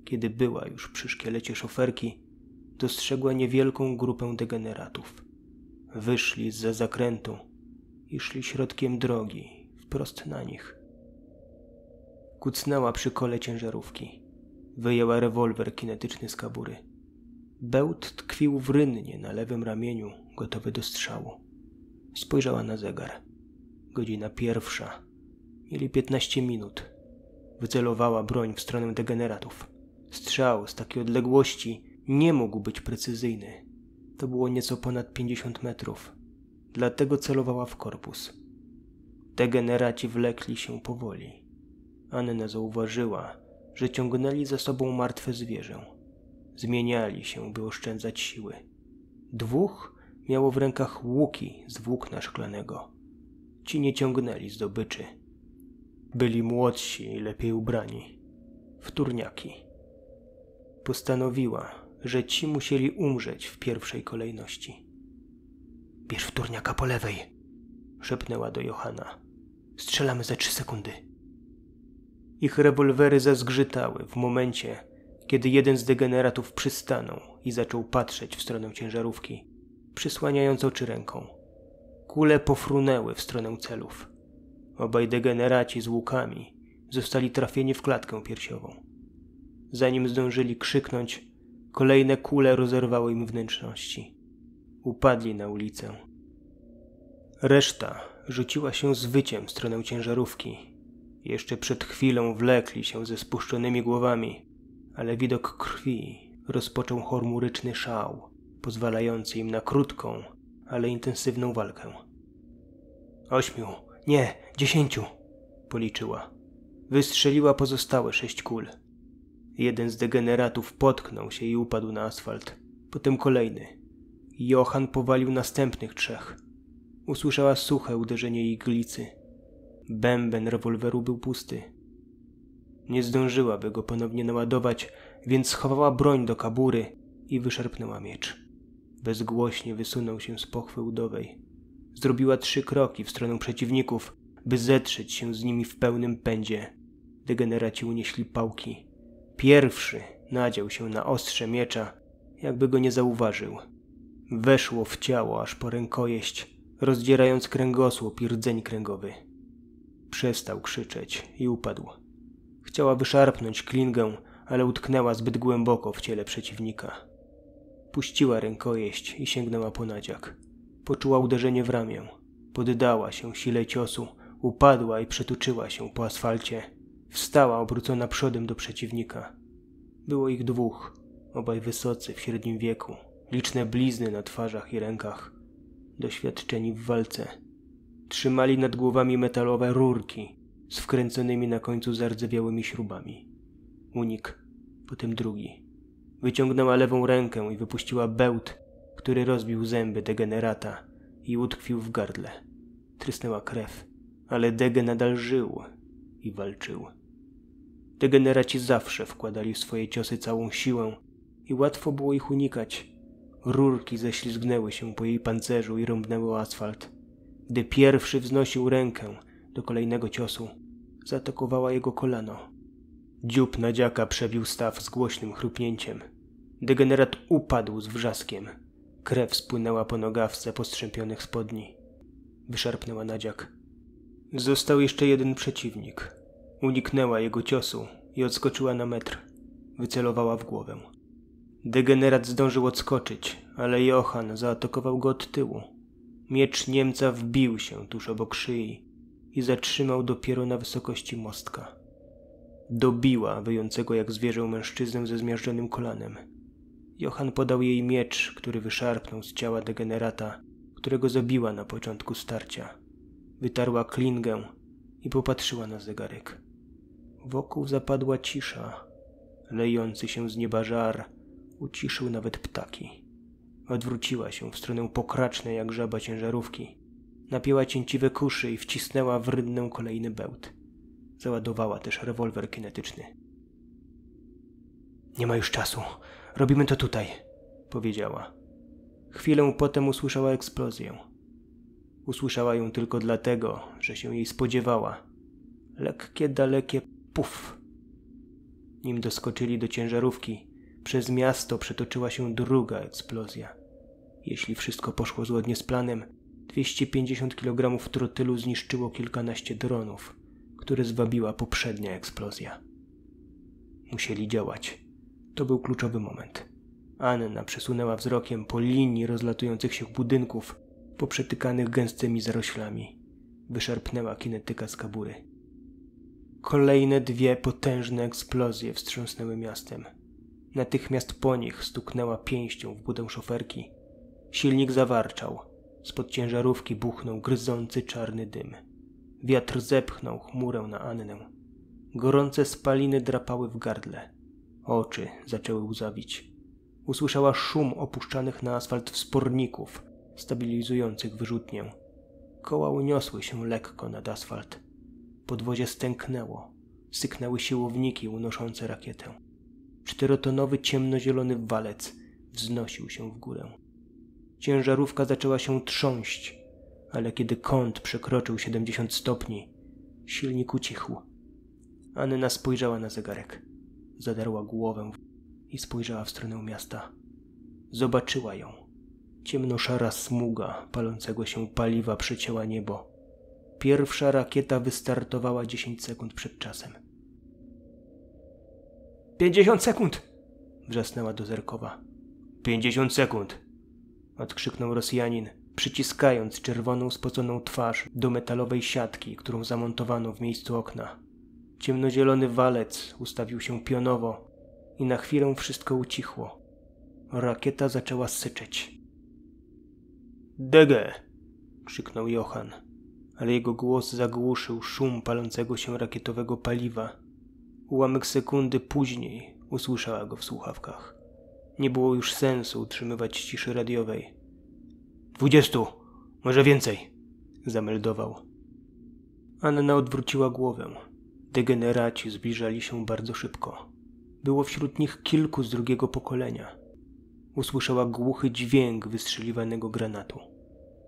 Kiedy była już przy szkielecie szoferki, dostrzegła niewielką grupę degeneratów. Wyszli z za zakrętu i szli środkiem drogi, wprost na nich. Kucnęła przy kole ciężarówki wyjęła rewolwer kinetyczny z kabury. Bełt tkwił w rynnie na lewym ramieniu, gotowy do strzału. Spojrzała na zegar. Godzina pierwsza. Mieli piętnaście minut. Wycelowała broń w stronę degeneratów. Strzał z takiej odległości nie mógł być precyzyjny. To było nieco ponad pięćdziesiąt metrów. Dlatego celowała w korpus. Degeneraci wlekli się powoli. Anna zauważyła, że ciągnęli za sobą martwe zwierzę. Zmieniali się, by oszczędzać siły. Dwóch miało w rękach łuki z włókna szklanego. Ci nie ciągnęli zdobyczy. Byli młodsi i lepiej ubrani. Wtórniaki. Postanowiła, że ci musieli umrzeć w pierwszej kolejności. Bierz wtórniaka po lewej, szepnęła do Johana. Strzelamy za trzy sekundy. Ich rewolwery zazgrzytały w momencie, kiedy jeden z degeneratów przystanął i zaczął patrzeć w stronę ciężarówki, przysłaniając oczy ręką. Kule pofrunęły w stronę celów. Obaj degeneraci z łukami zostali trafieni w klatkę piersiową. Zanim zdążyli krzyknąć, kolejne kule rozerwały im wnętrzności. Upadli na ulicę. Reszta rzuciła się z wyciem w stronę ciężarówki, jeszcze przed chwilą wlekli się ze spuszczonymi głowami, ale widok krwi rozpoczął hormuryczny szał, pozwalający im na krótką, ale intensywną walkę. Ośmiu, nie, dziesięciu, policzyła. Wystrzeliła pozostałe sześć kul. Jeden z degeneratów potknął się i upadł na asfalt, potem kolejny. Johan powalił następnych trzech. Usłyszała suche uderzenie iglicy Bęben rewolweru był pusty. Nie zdążyłaby go ponownie naładować, więc schowała broń do kabury i wyszarpnęła miecz. Bezgłośnie wysunął się z pochwy udowej. Zrobiła trzy kroki w stronę przeciwników, by zetrzeć się z nimi w pełnym pędzie. Degeneraci unieśli pałki. Pierwszy nadział się na ostrze miecza, jakby go nie zauważył. Weszło w ciało aż po rękojeść, rozdzierając kręgosłup i rdzeń kręgowy. Przestał krzyczeć i upadł. Chciała wyszarpnąć klingę, ale utknęła zbyt głęboko w ciele przeciwnika. Puściła rękojeść i sięgnęła po nadziak. Poczuła uderzenie w ramię. Poddała się sile ciosu, upadła i przetuczyła się po asfalcie. Wstała obrócona przodem do przeciwnika. Było ich dwóch, obaj wysocy w średnim wieku, liczne blizny na twarzach i rękach, doświadczeni w walce trzymali nad głowami metalowe rurki z wkręconymi na końcu zardzewiałymi śrubami. Unik, potem drugi. Wyciągnęła lewą rękę i wypuściła bełt, który rozbił zęby degenerata i utkwił w gardle. Trysnęła krew, ale Dege nadal żył i walczył. Degeneraci zawsze wkładali w swoje ciosy całą siłę i łatwo było ich unikać. Rurki ześlizgnęły się po jej pancerzu i rąbnęły asfalt. Gdy pierwszy wznosił rękę do kolejnego ciosu, zaatakowała jego kolano. Dziób nadziaka przebił staw z głośnym chrupnięciem. Degenerat upadł z wrzaskiem. Krew spłynęła po nogawce postrzępionych spodni. Wyszarpnęła nadziak. Został jeszcze jeden przeciwnik. Uniknęła jego ciosu i odskoczyła na metr. Wycelowała w głowę. Degenerat zdążył odskoczyć, ale Johan zaatakował go od tyłu. Miecz Niemca wbił się tuż obok szyi i zatrzymał dopiero na wysokości mostka. Dobiła wyjącego jak zwierzę mężczyznę ze zmiażdżonym kolanem. Johan podał jej miecz, który wyszarpnął z ciała degenerata, którego zabiła na początku starcia. Wytarła klingę i popatrzyła na zegarek. Wokół zapadła cisza. Lejący się z nieba żar uciszył nawet ptaki. Odwróciła się w stronę pokracznej jak żaba ciężarówki. Napięła cięciwe kuszy i wcisnęła w rynnę kolejny bełt. Załadowała też rewolwer kinetyczny. Nie ma już czasu. Robimy to tutaj, powiedziała. Chwilę potem usłyszała eksplozję. Usłyszała ją tylko dlatego, że się jej spodziewała. Lekkie, dalekie puf. Nim doskoczyli do ciężarówki, przez miasto przetoczyła się druga eksplozja. Jeśli wszystko poszło zgodnie z planem, 250 kg trotylu zniszczyło kilkanaście dronów, które zwabiła poprzednia eksplozja. Musieli działać. To był kluczowy moment. Anna przesunęła wzrokiem po linii rozlatujących się budynków, poprzetykanych gęstymi zaroślami. Wyszarpnęła kinetyka z kabury. Kolejne dwie potężne eksplozje wstrząsnęły miastem. Natychmiast po nich stuknęła pięścią w budę szoferki Silnik zawarczał. Spod ciężarówki buchnął gryzący czarny dym. Wiatr zepchnął chmurę na Annę. Gorące spaliny drapały w gardle. Oczy zaczęły łzawić. Usłyszała szum opuszczanych na asfalt wsporników, stabilizujących wyrzutnię. Koła uniosły się lekko nad asfalt. Podwozie stęknęło. Syknęły siłowniki unoszące rakietę. Czterotonowy ciemnozielony walec wznosił się w górę ciężarówka zaczęła się trząść, ale kiedy kąt przekroczył 70 stopni, silnik ucichł. Anna spojrzała na zegarek, zadarła głowę i spojrzała w stronę miasta. Zobaczyła ją. Ciemnoszara smuga palącego się paliwa przecięła niebo. Pierwsza rakieta wystartowała 10 sekund przed czasem. 50 sekund! wrzasnęła do zerkowa. 50 sekund! odkrzyknął Rosjanin, przyciskając czerwoną, spoconą twarz do metalowej siatki, którą zamontowano w miejscu okna. Ciemnozielony walec ustawił się pionowo i na chwilę wszystko ucichło. Rakieta zaczęła syczeć. Dege! krzyknął Johan, ale jego głos zagłuszył szum palącego się rakietowego paliwa. Ułamek sekundy później usłyszała go w słuchawkach. Nie było już sensu utrzymywać ciszy radiowej. Dwudziestu, może więcej, zameldował. Anna odwróciła głowę. Degeneraci zbliżali się bardzo szybko. Było wśród nich kilku z drugiego pokolenia. Usłyszała głuchy dźwięk wystrzeliwanego granatu.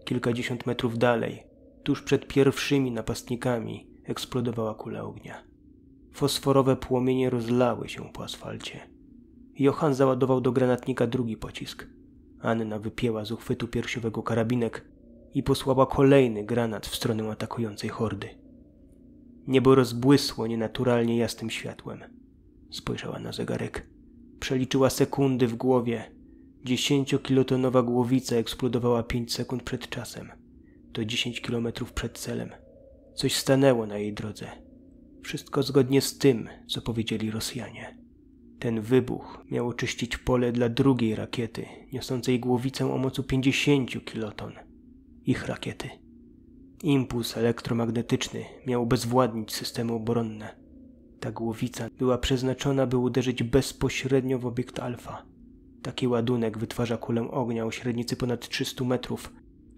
Kilkadziesiąt metrów dalej, tuż przed pierwszymi napastnikami, eksplodowała kula ognia. Fosforowe płomienie rozlały się po asfalcie. Johan załadował do granatnika drugi pocisk. Anna wypięła z uchwytu piersiowego karabinek i posłała kolejny granat w stronę atakującej hordy. Niebo rozbłysło nienaturalnie jasnym światłem. Spojrzała na zegarek. Przeliczyła sekundy w głowie. Dziesięciokilotonowa głowica eksplodowała pięć sekund przed czasem. To dziesięć kilometrów przed celem. Coś stanęło na jej drodze. Wszystko zgodnie z tym, co powiedzieli Rosjanie. Ten wybuch miał oczyścić pole dla drugiej rakiety, niosącej głowicę o mocy 50 kiloton. Ich rakiety. Impuls elektromagnetyczny miał bezwładnić systemy obronne. Ta głowica była przeznaczona, by uderzyć bezpośrednio w obiekt alfa. Taki ładunek wytwarza kulę ognia o średnicy ponad 300 metrów,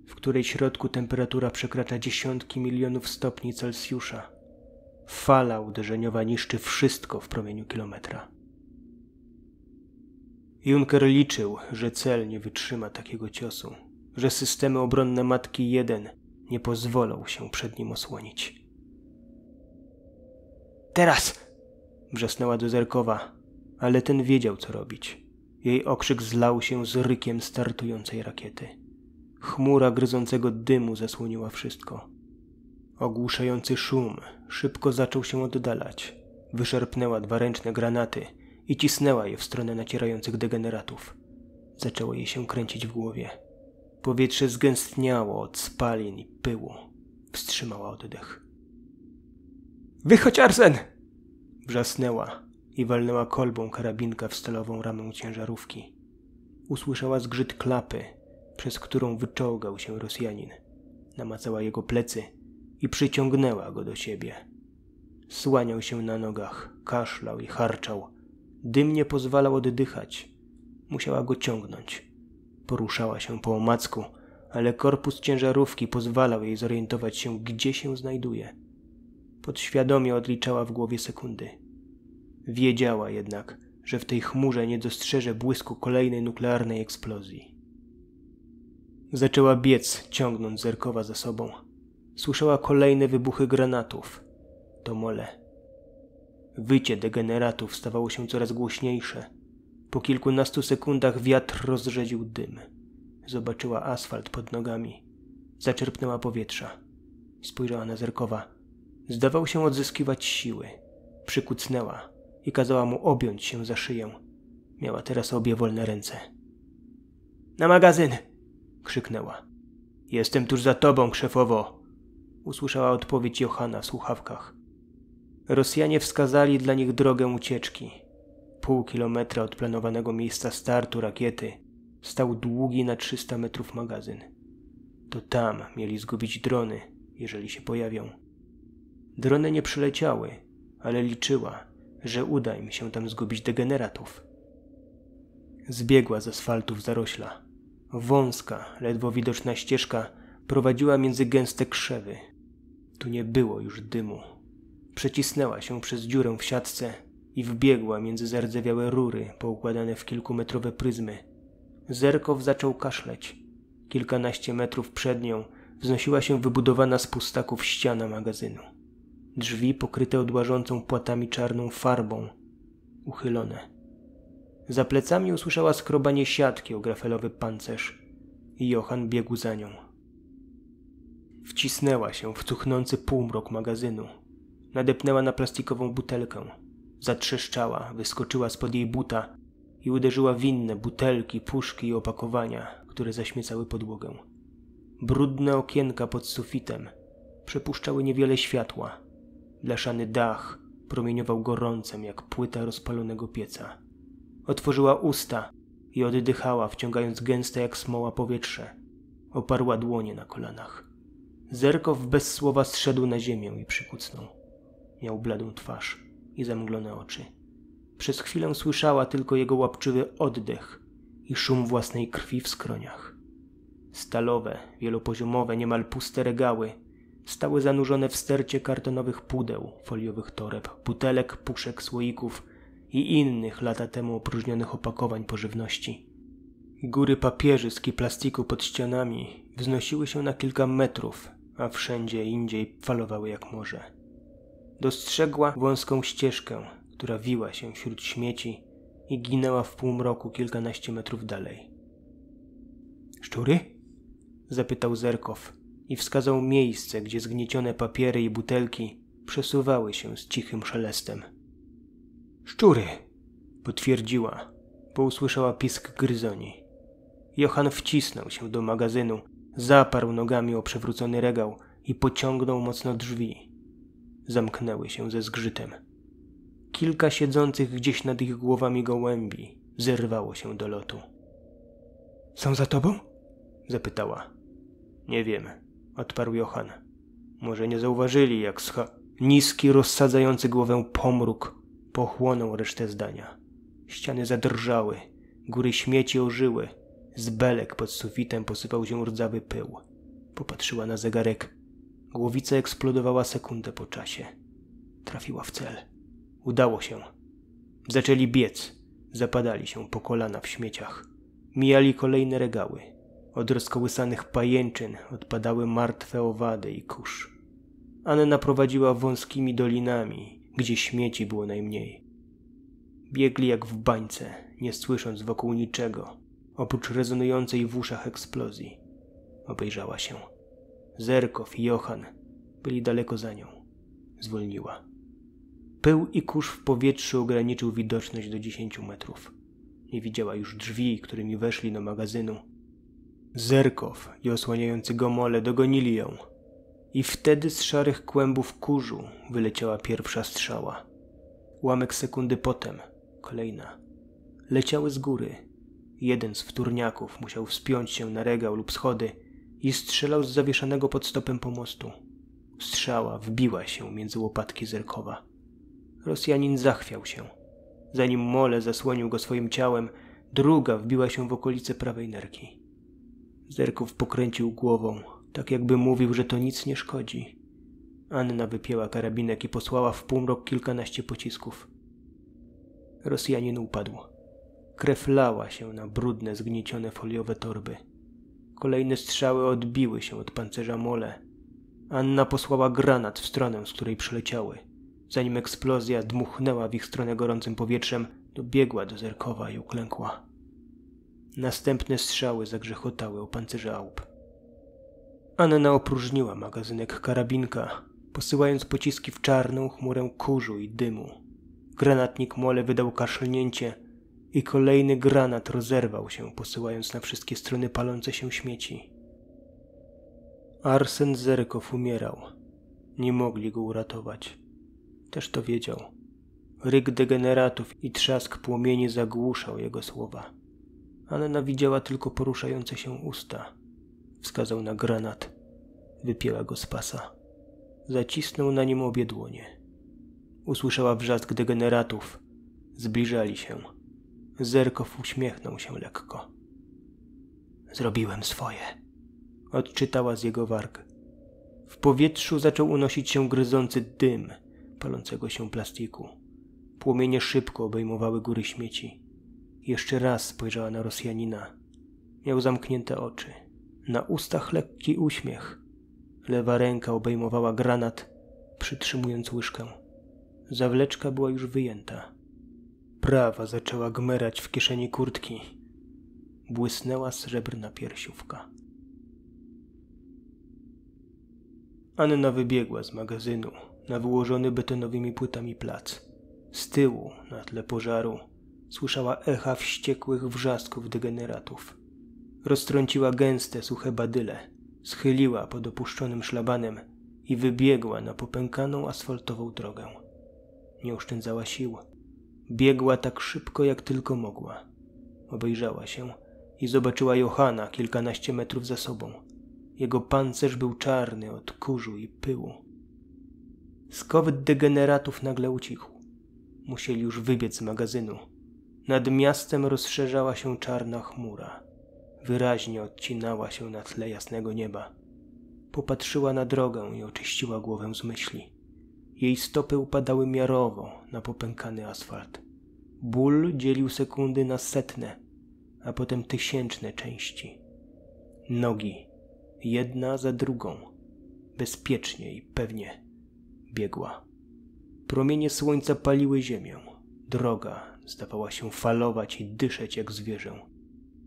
w której środku temperatura przekracza dziesiątki milionów stopni Celsjusza. Fala uderzeniowa niszczy wszystko w promieniu kilometra. Juncker liczył, że cel nie wytrzyma takiego ciosu, że systemy obronne Matki 1 nie pozwolą się przed nim osłonić. Teraz! wrzasnęła do zerkowa, ale ten wiedział, co robić. Jej okrzyk zlał się z rykiem startującej rakiety. Chmura gryzącego dymu zasłoniła wszystko. Ogłuszający szum szybko zaczął się oddalać. Wyszerpnęła dwa ręczne granaty – i cisnęła je w stronę nacierających degeneratów. Zaczęło jej się kręcić w głowie. Powietrze zgęstniało od spalin i pyłu. Wstrzymała oddech. Wychodź, Arsen! Wrzasnęła i walnęła kolbą karabinka w stalową ramę ciężarówki. Usłyszała zgrzyt klapy, przez którą wyczołgał się Rosjanin. Namacała jego plecy i przyciągnęła go do siebie. Słaniał się na nogach, kaszlał i harczał, Dym nie pozwalał oddychać. Musiała go ciągnąć. Poruszała się po omacku, ale korpus ciężarówki pozwalał jej zorientować się, gdzie się znajduje. Podświadomie odliczała w głowie sekundy. Wiedziała jednak, że w tej chmurze nie dostrzeże błysku kolejnej nuklearnej eksplozji. Zaczęła biec, ciągnąc zerkowa za sobą. Słyszała kolejne wybuchy granatów. To mole. Wycie degeneratów stawało się coraz głośniejsze. Po kilkunastu sekundach wiatr rozrzedził dym. Zobaczyła asfalt pod nogami. Zaczerpnęła powietrza. Spojrzała na Zerkowa. Zdawał się odzyskiwać siły. Przykucnęła i kazała mu objąć się za szyję. Miała teraz obie wolne ręce. Na magazyn! krzyknęła. Jestem tuż za tobą, krzefowo! Usłyszała odpowiedź Johanna w słuchawkach. Rosjanie wskazali dla nich drogę ucieczki. Pół kilometra od planowanego miejsca startu rakiety stał długi na 300 metrów magazyn. To tam mieli zgubić drony, jeżeli się pojawią. Drony nie przyleciały, ale liczyła, że uda im się tam zgubić degeneratów. Zbiegła z asfaltów zarośla. Wąska, ledwo widoczna ścieżka prowadziła między gęste krzewy. Tu nie było już dymu Przecisnęła się przez dziurę w siatce i wbiegła między zardzewiałe rury poukładane w kilkumetrowe pryzmy. Zerkow zaczął kaszleć. Kilkanaście metrów przed nią wznosiła się wybudowana z pustaków ściana magazynu. Drzwi pokryte odłażącą płatami czarną farbą, uchylone. Za plecami usłyszała skrobanie siatki o grafelowy pancerz i Johan biegł za nią. Wcisnęła się w cuchnący półmrok magazynu, nadepnęła na plastikową butelkę. Zatrzeszczała, wyskoczyła spod jej buta i uderzyła w inne butelki, puszki i opakowania, które zaśmiecały podłogę. Brudne okienka pod sufitem przepuszczały niewiele światła. Blaszany dach promieniował gorącem jak płyta rozpalonego pieca. Otworzyła usta i oddychała, wciągając gęste jak smoła powietrze. Oparła dłonie na kolanach. Zerkow bez słowa zszedł na ziemię i przykucnął. Miał bladą twarz i zamglone oczy. Przez chwilę słyszała tylko jego łapczywy oddech i szum własnej krwi w skroniach. Stalowe, wielopoziomowe, niemal puste regały stały zanurzone w stercie kartonowych pudeł, foliowych toreb, butelek, puszek, słoików i innych lata temu opróżnionych opakowań pożywności. Góry papierzysk i plastiku pod ścianami wznosiły się na kilka metrów, a wszędzie indziej falowały jak morze dostrzegła wąską ścieżkę, która wiła się wśród śmieci i ginęła w półmroku kilkanaście metrów dalej. Szczury? zapytał Zerkow i wskazał miejsce, gdzie zgniecione papiery i butelki przesuwały się z cichym szelestem. Szczury! potwierdziła, bo usłyszała pisk gryzoni. Johan wcisnął się do magazynu, zaparł nogami o przewrócony regał i pociągnął mocno drzwi zamknęły się ze zgrzytem. Kilka siedzących gdzieś nad ich głowami gołębi zerwało się do lotu. Są za tobą? zapytała. Nie wiem, odparł Johan. Może nie zauważyli, jak sch... Niski, rozsadzający głowę pomruk pochłonął resztę zdania. Ściany zadrżały, góry śmieci ożyły, z belek pod sufitem posypał się rdzawy pył. Popatrzyła na zegarek. Głowica eksplodowała sekundę po czasie. Trafiła w cel. Udało się. Zaczęli biec. Zapadali się po kolana w śmieciach. Mijali kolejne regały. Od rozkołysanych pajęczyn odpadały martwe owady i kurz. Anna prowadziła wąskimi dolinami, gdzie śmieci było najmniej. Biegli jak w bańce, nie słysząc wokół niczego, oprócz rezonującej w uszach eksplozji. Obejrzała się. Zerkow i Johan byli daleko za nią. Zwolniła. Pył i kurz w powietrzu ograniczył widoczność do dziesięciu metrów. Nie widziała już drzwi, którymi weszli do magazynu. Zerkow i osłaniający go mole dogonili ją. I wtedy z szarych kłębów kurzu wyleciała pierwsza strzała. Łamek sekundy potem, kolejna. Leciały z góry. Jeden z wtórniaków musiał wspiąć się na regał lub schody – i strzelał z zawieszonego pod stopem pomostu. Strzała wbiła się między łopatki zerkowa. Rosjanin zachwiał się. Zanim mole zasłonił go swoim ciałem, druga wbiła się w okolice prawej nerki. Zerkow pokręcił głową, tak jakby mówił, że to nic nie szkodzi. Anna wypięła karabinek i posłała w półmrok kilkanaście pocisków. Rosjanin upadł. Krew lała się na brudne, zgniecione foliowe torby. Kolejne strzały odbiły się od pancerza mole. Anna posłała granat w stronę, z której przyleciały. Zanim eksplozja dmuchnęła w ich stronę gorącym powietrzem, dobiegła do zerkowa i uklękła. Następne strzały zagrzechotały o pancerze ałup. Anna opróżniła magazynek karabinka, posyłając pociski w czarną chmurę kurzu i dymu. Granatnik mole wydał kaszlnięcie, i kolejny granat rozerwał się, posyłając na wszystkie strony palące się śmieci. Arsen Zerkow umierał. Nie mogli go uratować. Też to wiedział. Ryk degeneratów i trzask płomieni zagłuszał jego słowa. Anna widziała tylko poruszające się usta. Wskazał na granat. Wypięła go z pasa. Zacisnął na nim obie dłonie. Usłyszała wrzask degeneratów. Zbliżali się. Zerkow uśmiechnął się lekko. Zrobiłem swoje. Odczytała z jego warg. W powietrzu zaczął unosić się gryzący dym palącego się plastiku. Płomienie szybko obejmowały góry śmieci. Jeszcze raz spojrzała na Rosjanina. Miał zamknięte oczy. Na ustach lekki uśmiech. Lewa ręka obejmowała granat, przytrzymując łyżkę. Zawleczka była już wyjęta prawa zaczęła gmerać w kieszeni kurtki. Błysnęła srebrna piersiówka. Anna wybiegła z magazynu na wyłożony betonowymi płytami plac. Z tyłu, na tle pożaru, słyszała echa wściekłych wrzasków degeneratów. Roztrąciła gęste, suche badyle, schyliła pod opuszczonym szlabanem i wybiegła na popękaną asfaltową drogę. Nie oszczędzała sił Biegła tak szybko, jak tylko mogła. Obejrzała się i zobaczyła Johana kilkanaście metrów za sobą. Jego pancerz był czarny od kurzu i pyłu. Skowyt degeneratów nagle ucichł. Musieli już wybiec z magazynu. Nad miastem rozszerzała się czarna chmura. Wyraźnie odcinała się na tle jasnego nieba. Popatrzyła na drogę i oczyściła głowę z myśli. Jej stopy upadały miarowo na popękany asfalt. Ból dzielił sekundy na setne, a potem tysięczne części. Nogi, jedna za drugą, bezpiecznie i pewnie biegła. Promienie słońca paliły ziemię. Droga zdawała się falować i dyszeć jak zwierzę.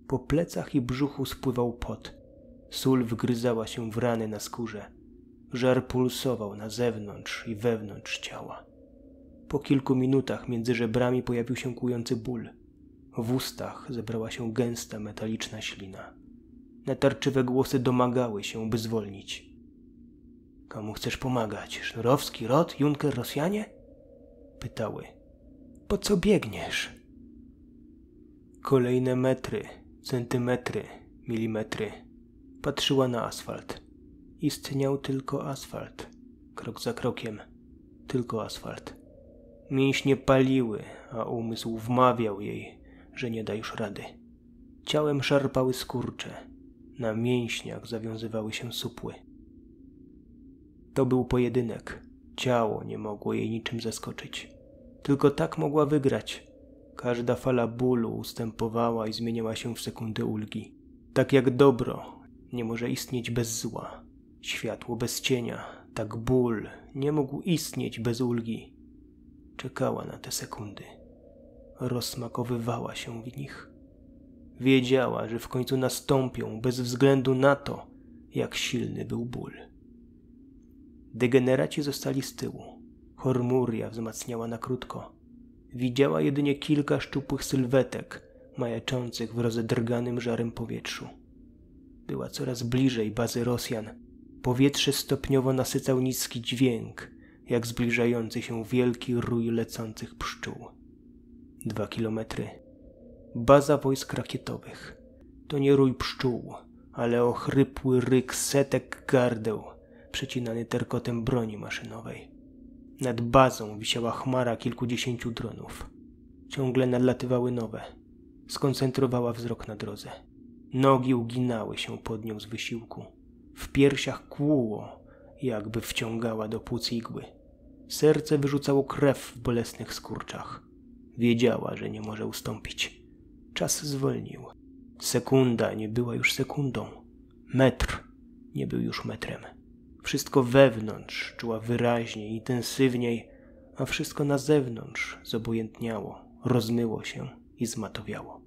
Po plecach i brzuchu spływał pot. Sól wgryzała się w rany na skórze. Żar pulsował na zewnątrz i wewnątrz ciała. Po kilku minutach między żebrami pojawił się kłujący ból. W ustach zebrała się gęsta, metaliczna ślina. Natarczywe głosy domagały się, by zwolnić. Komu chcesz pomagać? Sznurowski, Rot, Junker, Rosjanie? Pytały. Po co biegniesz? Kolejne metry, centymetry, milimetry. Patrzyła na asfalt. Istniał tylko asfalt. Krok za krokiem. Tylko asfalt. Mięśnie paliły, a umysł wmawiał jej, że nie da już rady. Ciałem szarpały skurcze, na mięśniach zawiązywały się supły. To był pojedynek. Ciało nie mogło jej niczym zaskoczyć. Tylko tak mogła wygrać. Każda fala bólu ustępowała i zmieniała się w sekundy ulgi. Tak jak dobro nie może istnieć bez zła, światło bez cienia, tak ból nie mógł istnieć bez ulgi. Czekała na te sekundy. Rozsmakowywała się w nich. Wiedziała, że w końcu nastąpią bez względu na to, jak silny był ból. Degeneraci zostali z tyłu. Hormuria wzmacniała na krótko. Widziała jedynie kilka szczupłych sylwetek, majaczących w rozedrganym żarem powietrzu. Była coraz bliżej bazy Rosjan. Powietrze stopniowo nasycał niski dźwięk, jak zbliżający się wielki rój lecących pszczół. Dwa kilometry. Baza wojsk rakietowych. To nie rój pszczół, ale ochrypły ryk setek gardeł, przecinany terkotem broni maszynowej. Nad bazą wisiała chmara kilkudziesięciu dronów. Ciągle nadlatywały nowe. Skoncentrowała wzrok na drodze. Nogi uginały się pod nią z wysiłku. W piersiach kłuło, jakby wciągała do płuc igły. Serce wyrzucało krew w bolesnych skurczach. Wiedziała, że nie może ustąpić. Czas zwolnił. Sekunda nie była już sekundą. Metr nie był już metrem. Wszystko wewnątrz czuła wyraźniej, intensywniej, a wszystko na zewnątrz zobojętniało, rozmyło się i zmatowiało.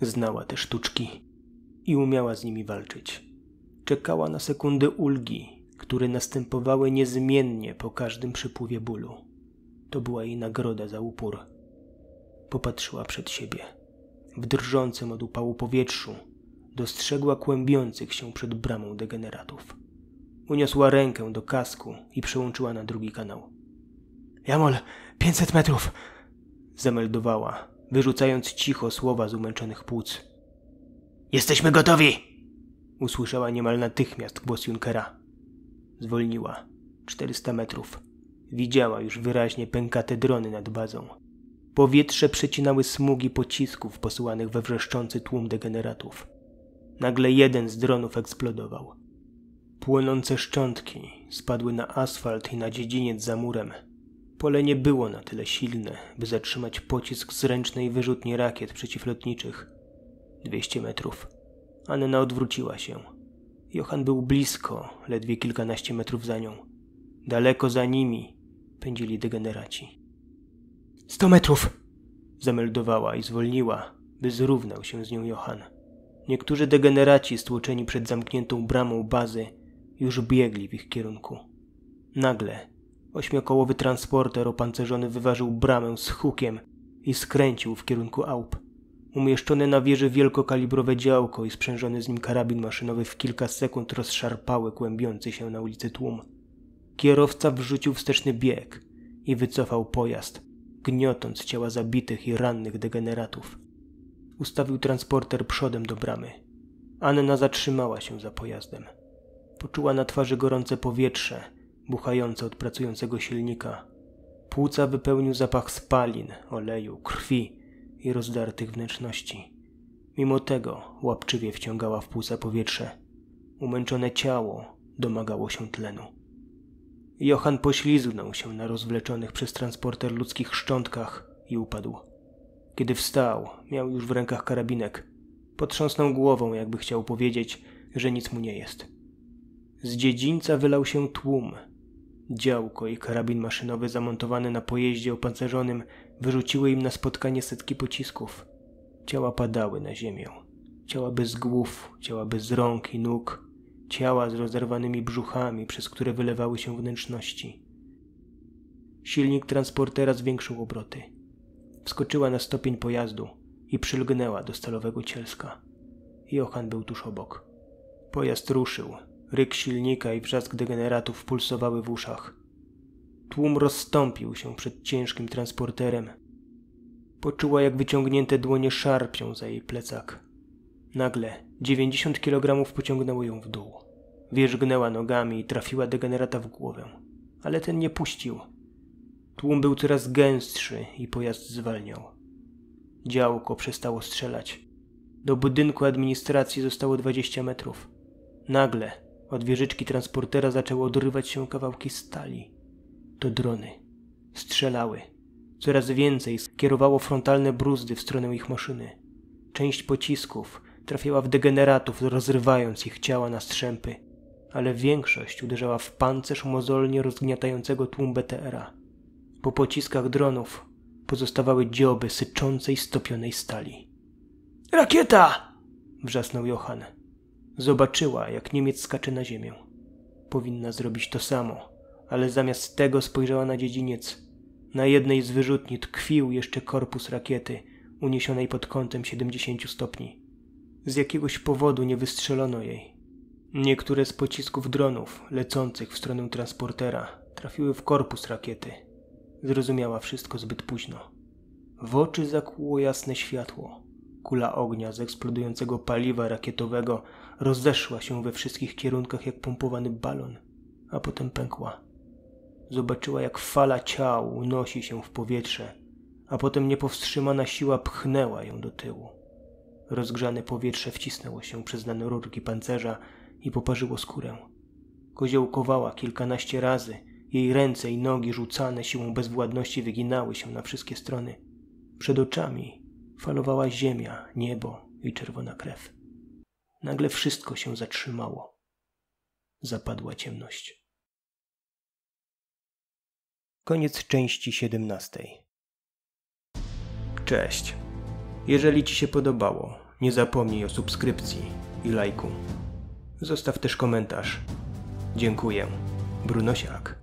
Znała te sztuczki i umiała z nimi walczyć. Czekała na sekundy ulgi, które następowały niezmiennie po każdym przypływie bólu. To była jej nagroda za upór. Popatrzyła przed siebie. W drżącym od upału powietrzu dostrzegła kłębiących się przed bramą degeneratów. Uniosła rękę do kasku i przełączyła na drugi kanał. Jamol, 500 metrów! zameldowała, wyrzucając cicho słowa z umęczonych płuc. Jesteśmy gotowi! usłyszała niemal natychmiast głos Junkera. Zwolniła. 400 metrów. Widziała już wyraźnie pękate drony nad bazą. Powietrze przecinały smugi pocisków posyłanych we wrzeszczący tłum degeneratów. Nagle jeden z dronów eksplodował. Płonące szczątki spadły na asfalt i na dziedziniec za murem. Pole nie było na tyle silne, by zatrzymać pocisk z ręcznej wyrzutni rakiet przeciwlotniczych. 200 metrów. Anna odwróciła się. Johan był blisko, ledwie kilkanaście metrów za nią. Daleko za nimi pędzili degeneraci. Sto metrów! Zameldowała i zwolniła, by zrównał się z nią Johan. Niektórzy degeneraci stłoczeni przed zamkniętą bramą bazy już biegli w ich kierunku. Nagle ośmiokołowy transporter opancerzony wyważył bramę z hukiem i skręcił w kierunku Aup. Umieszczone na wieży wielkokalibrowe działko i sprzężony z nim karabin maszynowy w kilka sekund rozszarpały kłębiący się na ulicy tłum. Kierowca wrzucił wsteczny bieg i wycofał pojazd, gniotąc ciała zabitych i rannych degeneratów. Ustawił transporter przodem do bramy. Anna zatrzymała się za pojazdem. Poczuła na twarzy gorące powietrze, buchające od pracującego silnika. Płuca wypełnił zapach spalin, oleju, krwi i rozdartych wnętrzności. Mimo tego łapczywie wciągała w płuca powietrze. Umęczone ciało domagało się tlenu. Johan poślizgnął się na rozwleczonych przez transporter ludzkich szczątkach i upadł. Kiedy wstał, miał już w rękach karabinek. Potrząsnął głową, jakby chciał powiedzieć, że nic mu nie jest. Z dziedzińca wylał się tłum. Działko i karabin maszynowy zamontowany na pojeździe opancerzonym Wyrzuciły im na spotkanie setki pocisków. Ciała padały na ziemię. Ciała bez głów, ciała bez rąk i nóg, ciała z rozerwanymi brzuchami, przez które wylewały się wnętrzności. Silnik transportera zwiększył obroty. Wskoczyła na stopień pojazdu i przylgnęła do stalowego cielska. Johan był tuż obok. Pojazd ruszył. Ryk silnika i wrzask degeneratów pulsowały w uszach. Tłum rozstąpił się przed ciężkim transporterem. Poczuła, jak wyciągnięte dłonie szarpią za jej plecak. Nagle 90 kg pociągnęło ją w dół. Wierzgnęła nogami i trafiła degenerata w głowę, ale ten nie puścił. Tłum był coraz gęstszy i pojazd zwalniał. Działko przestało strzelać. Do budynku administracji zostało 20 metrów. Nagle od wieżyczki transportera zaczęły odrywać się kawałki stali to drony. Strzelały. Coraz więcej skierowało frontalne bruzdy w stronę ich maszyny. Część pocisków trafiała w degeneratów, rozrywając ich ciała na strzępy, ale większość uderzała w pancerz mozolnie rozgniatającego tłum BTR-a. Po pociskach dronów pozostawały dzioby syczącej stopionej stali. Rakieta! wrzasnął Johan. Zobaczyła, jak Niemiec skacze na ziemię. Powinna zrobić to samo ale zamiast tego spojrzała na dziedziniec. Na jednej z wyrzutni tkwił jeszcze korpus rakiety, uniesionej pod kątem 70 stopni. Z jakiegoś powodu nie wystrzelono jej. Niektóre z pocisków dronów lecących w stronę transportera trafiły w korpus rakiety. Zrozumiała wszystko zbyt późno. W oczy zakłuło jasne światło. Kula ognia z eksplodującego paliwa rakietowego rozeszła się we wszystkich kierunkach jak pompowany balon, a potem pękła. Zobaczyła, jak fala ciał unosi się w powietrze, a potem niepowstrzymana siła pchnęła ją do tyłu. Rozgrzane powietrze wcisnęło się przez nanorurki pancerza i poparzyło skórę. Koziołkowała kilkanaście razy, jej ręce i nogi rzucane siłą bezwładności wyginały się na wszystkie strony. Przed oczami falowała ziemia, niebo i czerwona krew. Nagle wszystko się zatrzymało. Zapadła ciemność. Koniec części 17. Cześć. Jeżeli Ci się podobało, nie zapomnij o subskrypcji i lajku. Zostaw też komentarz. Dziękuję. Brunosiak.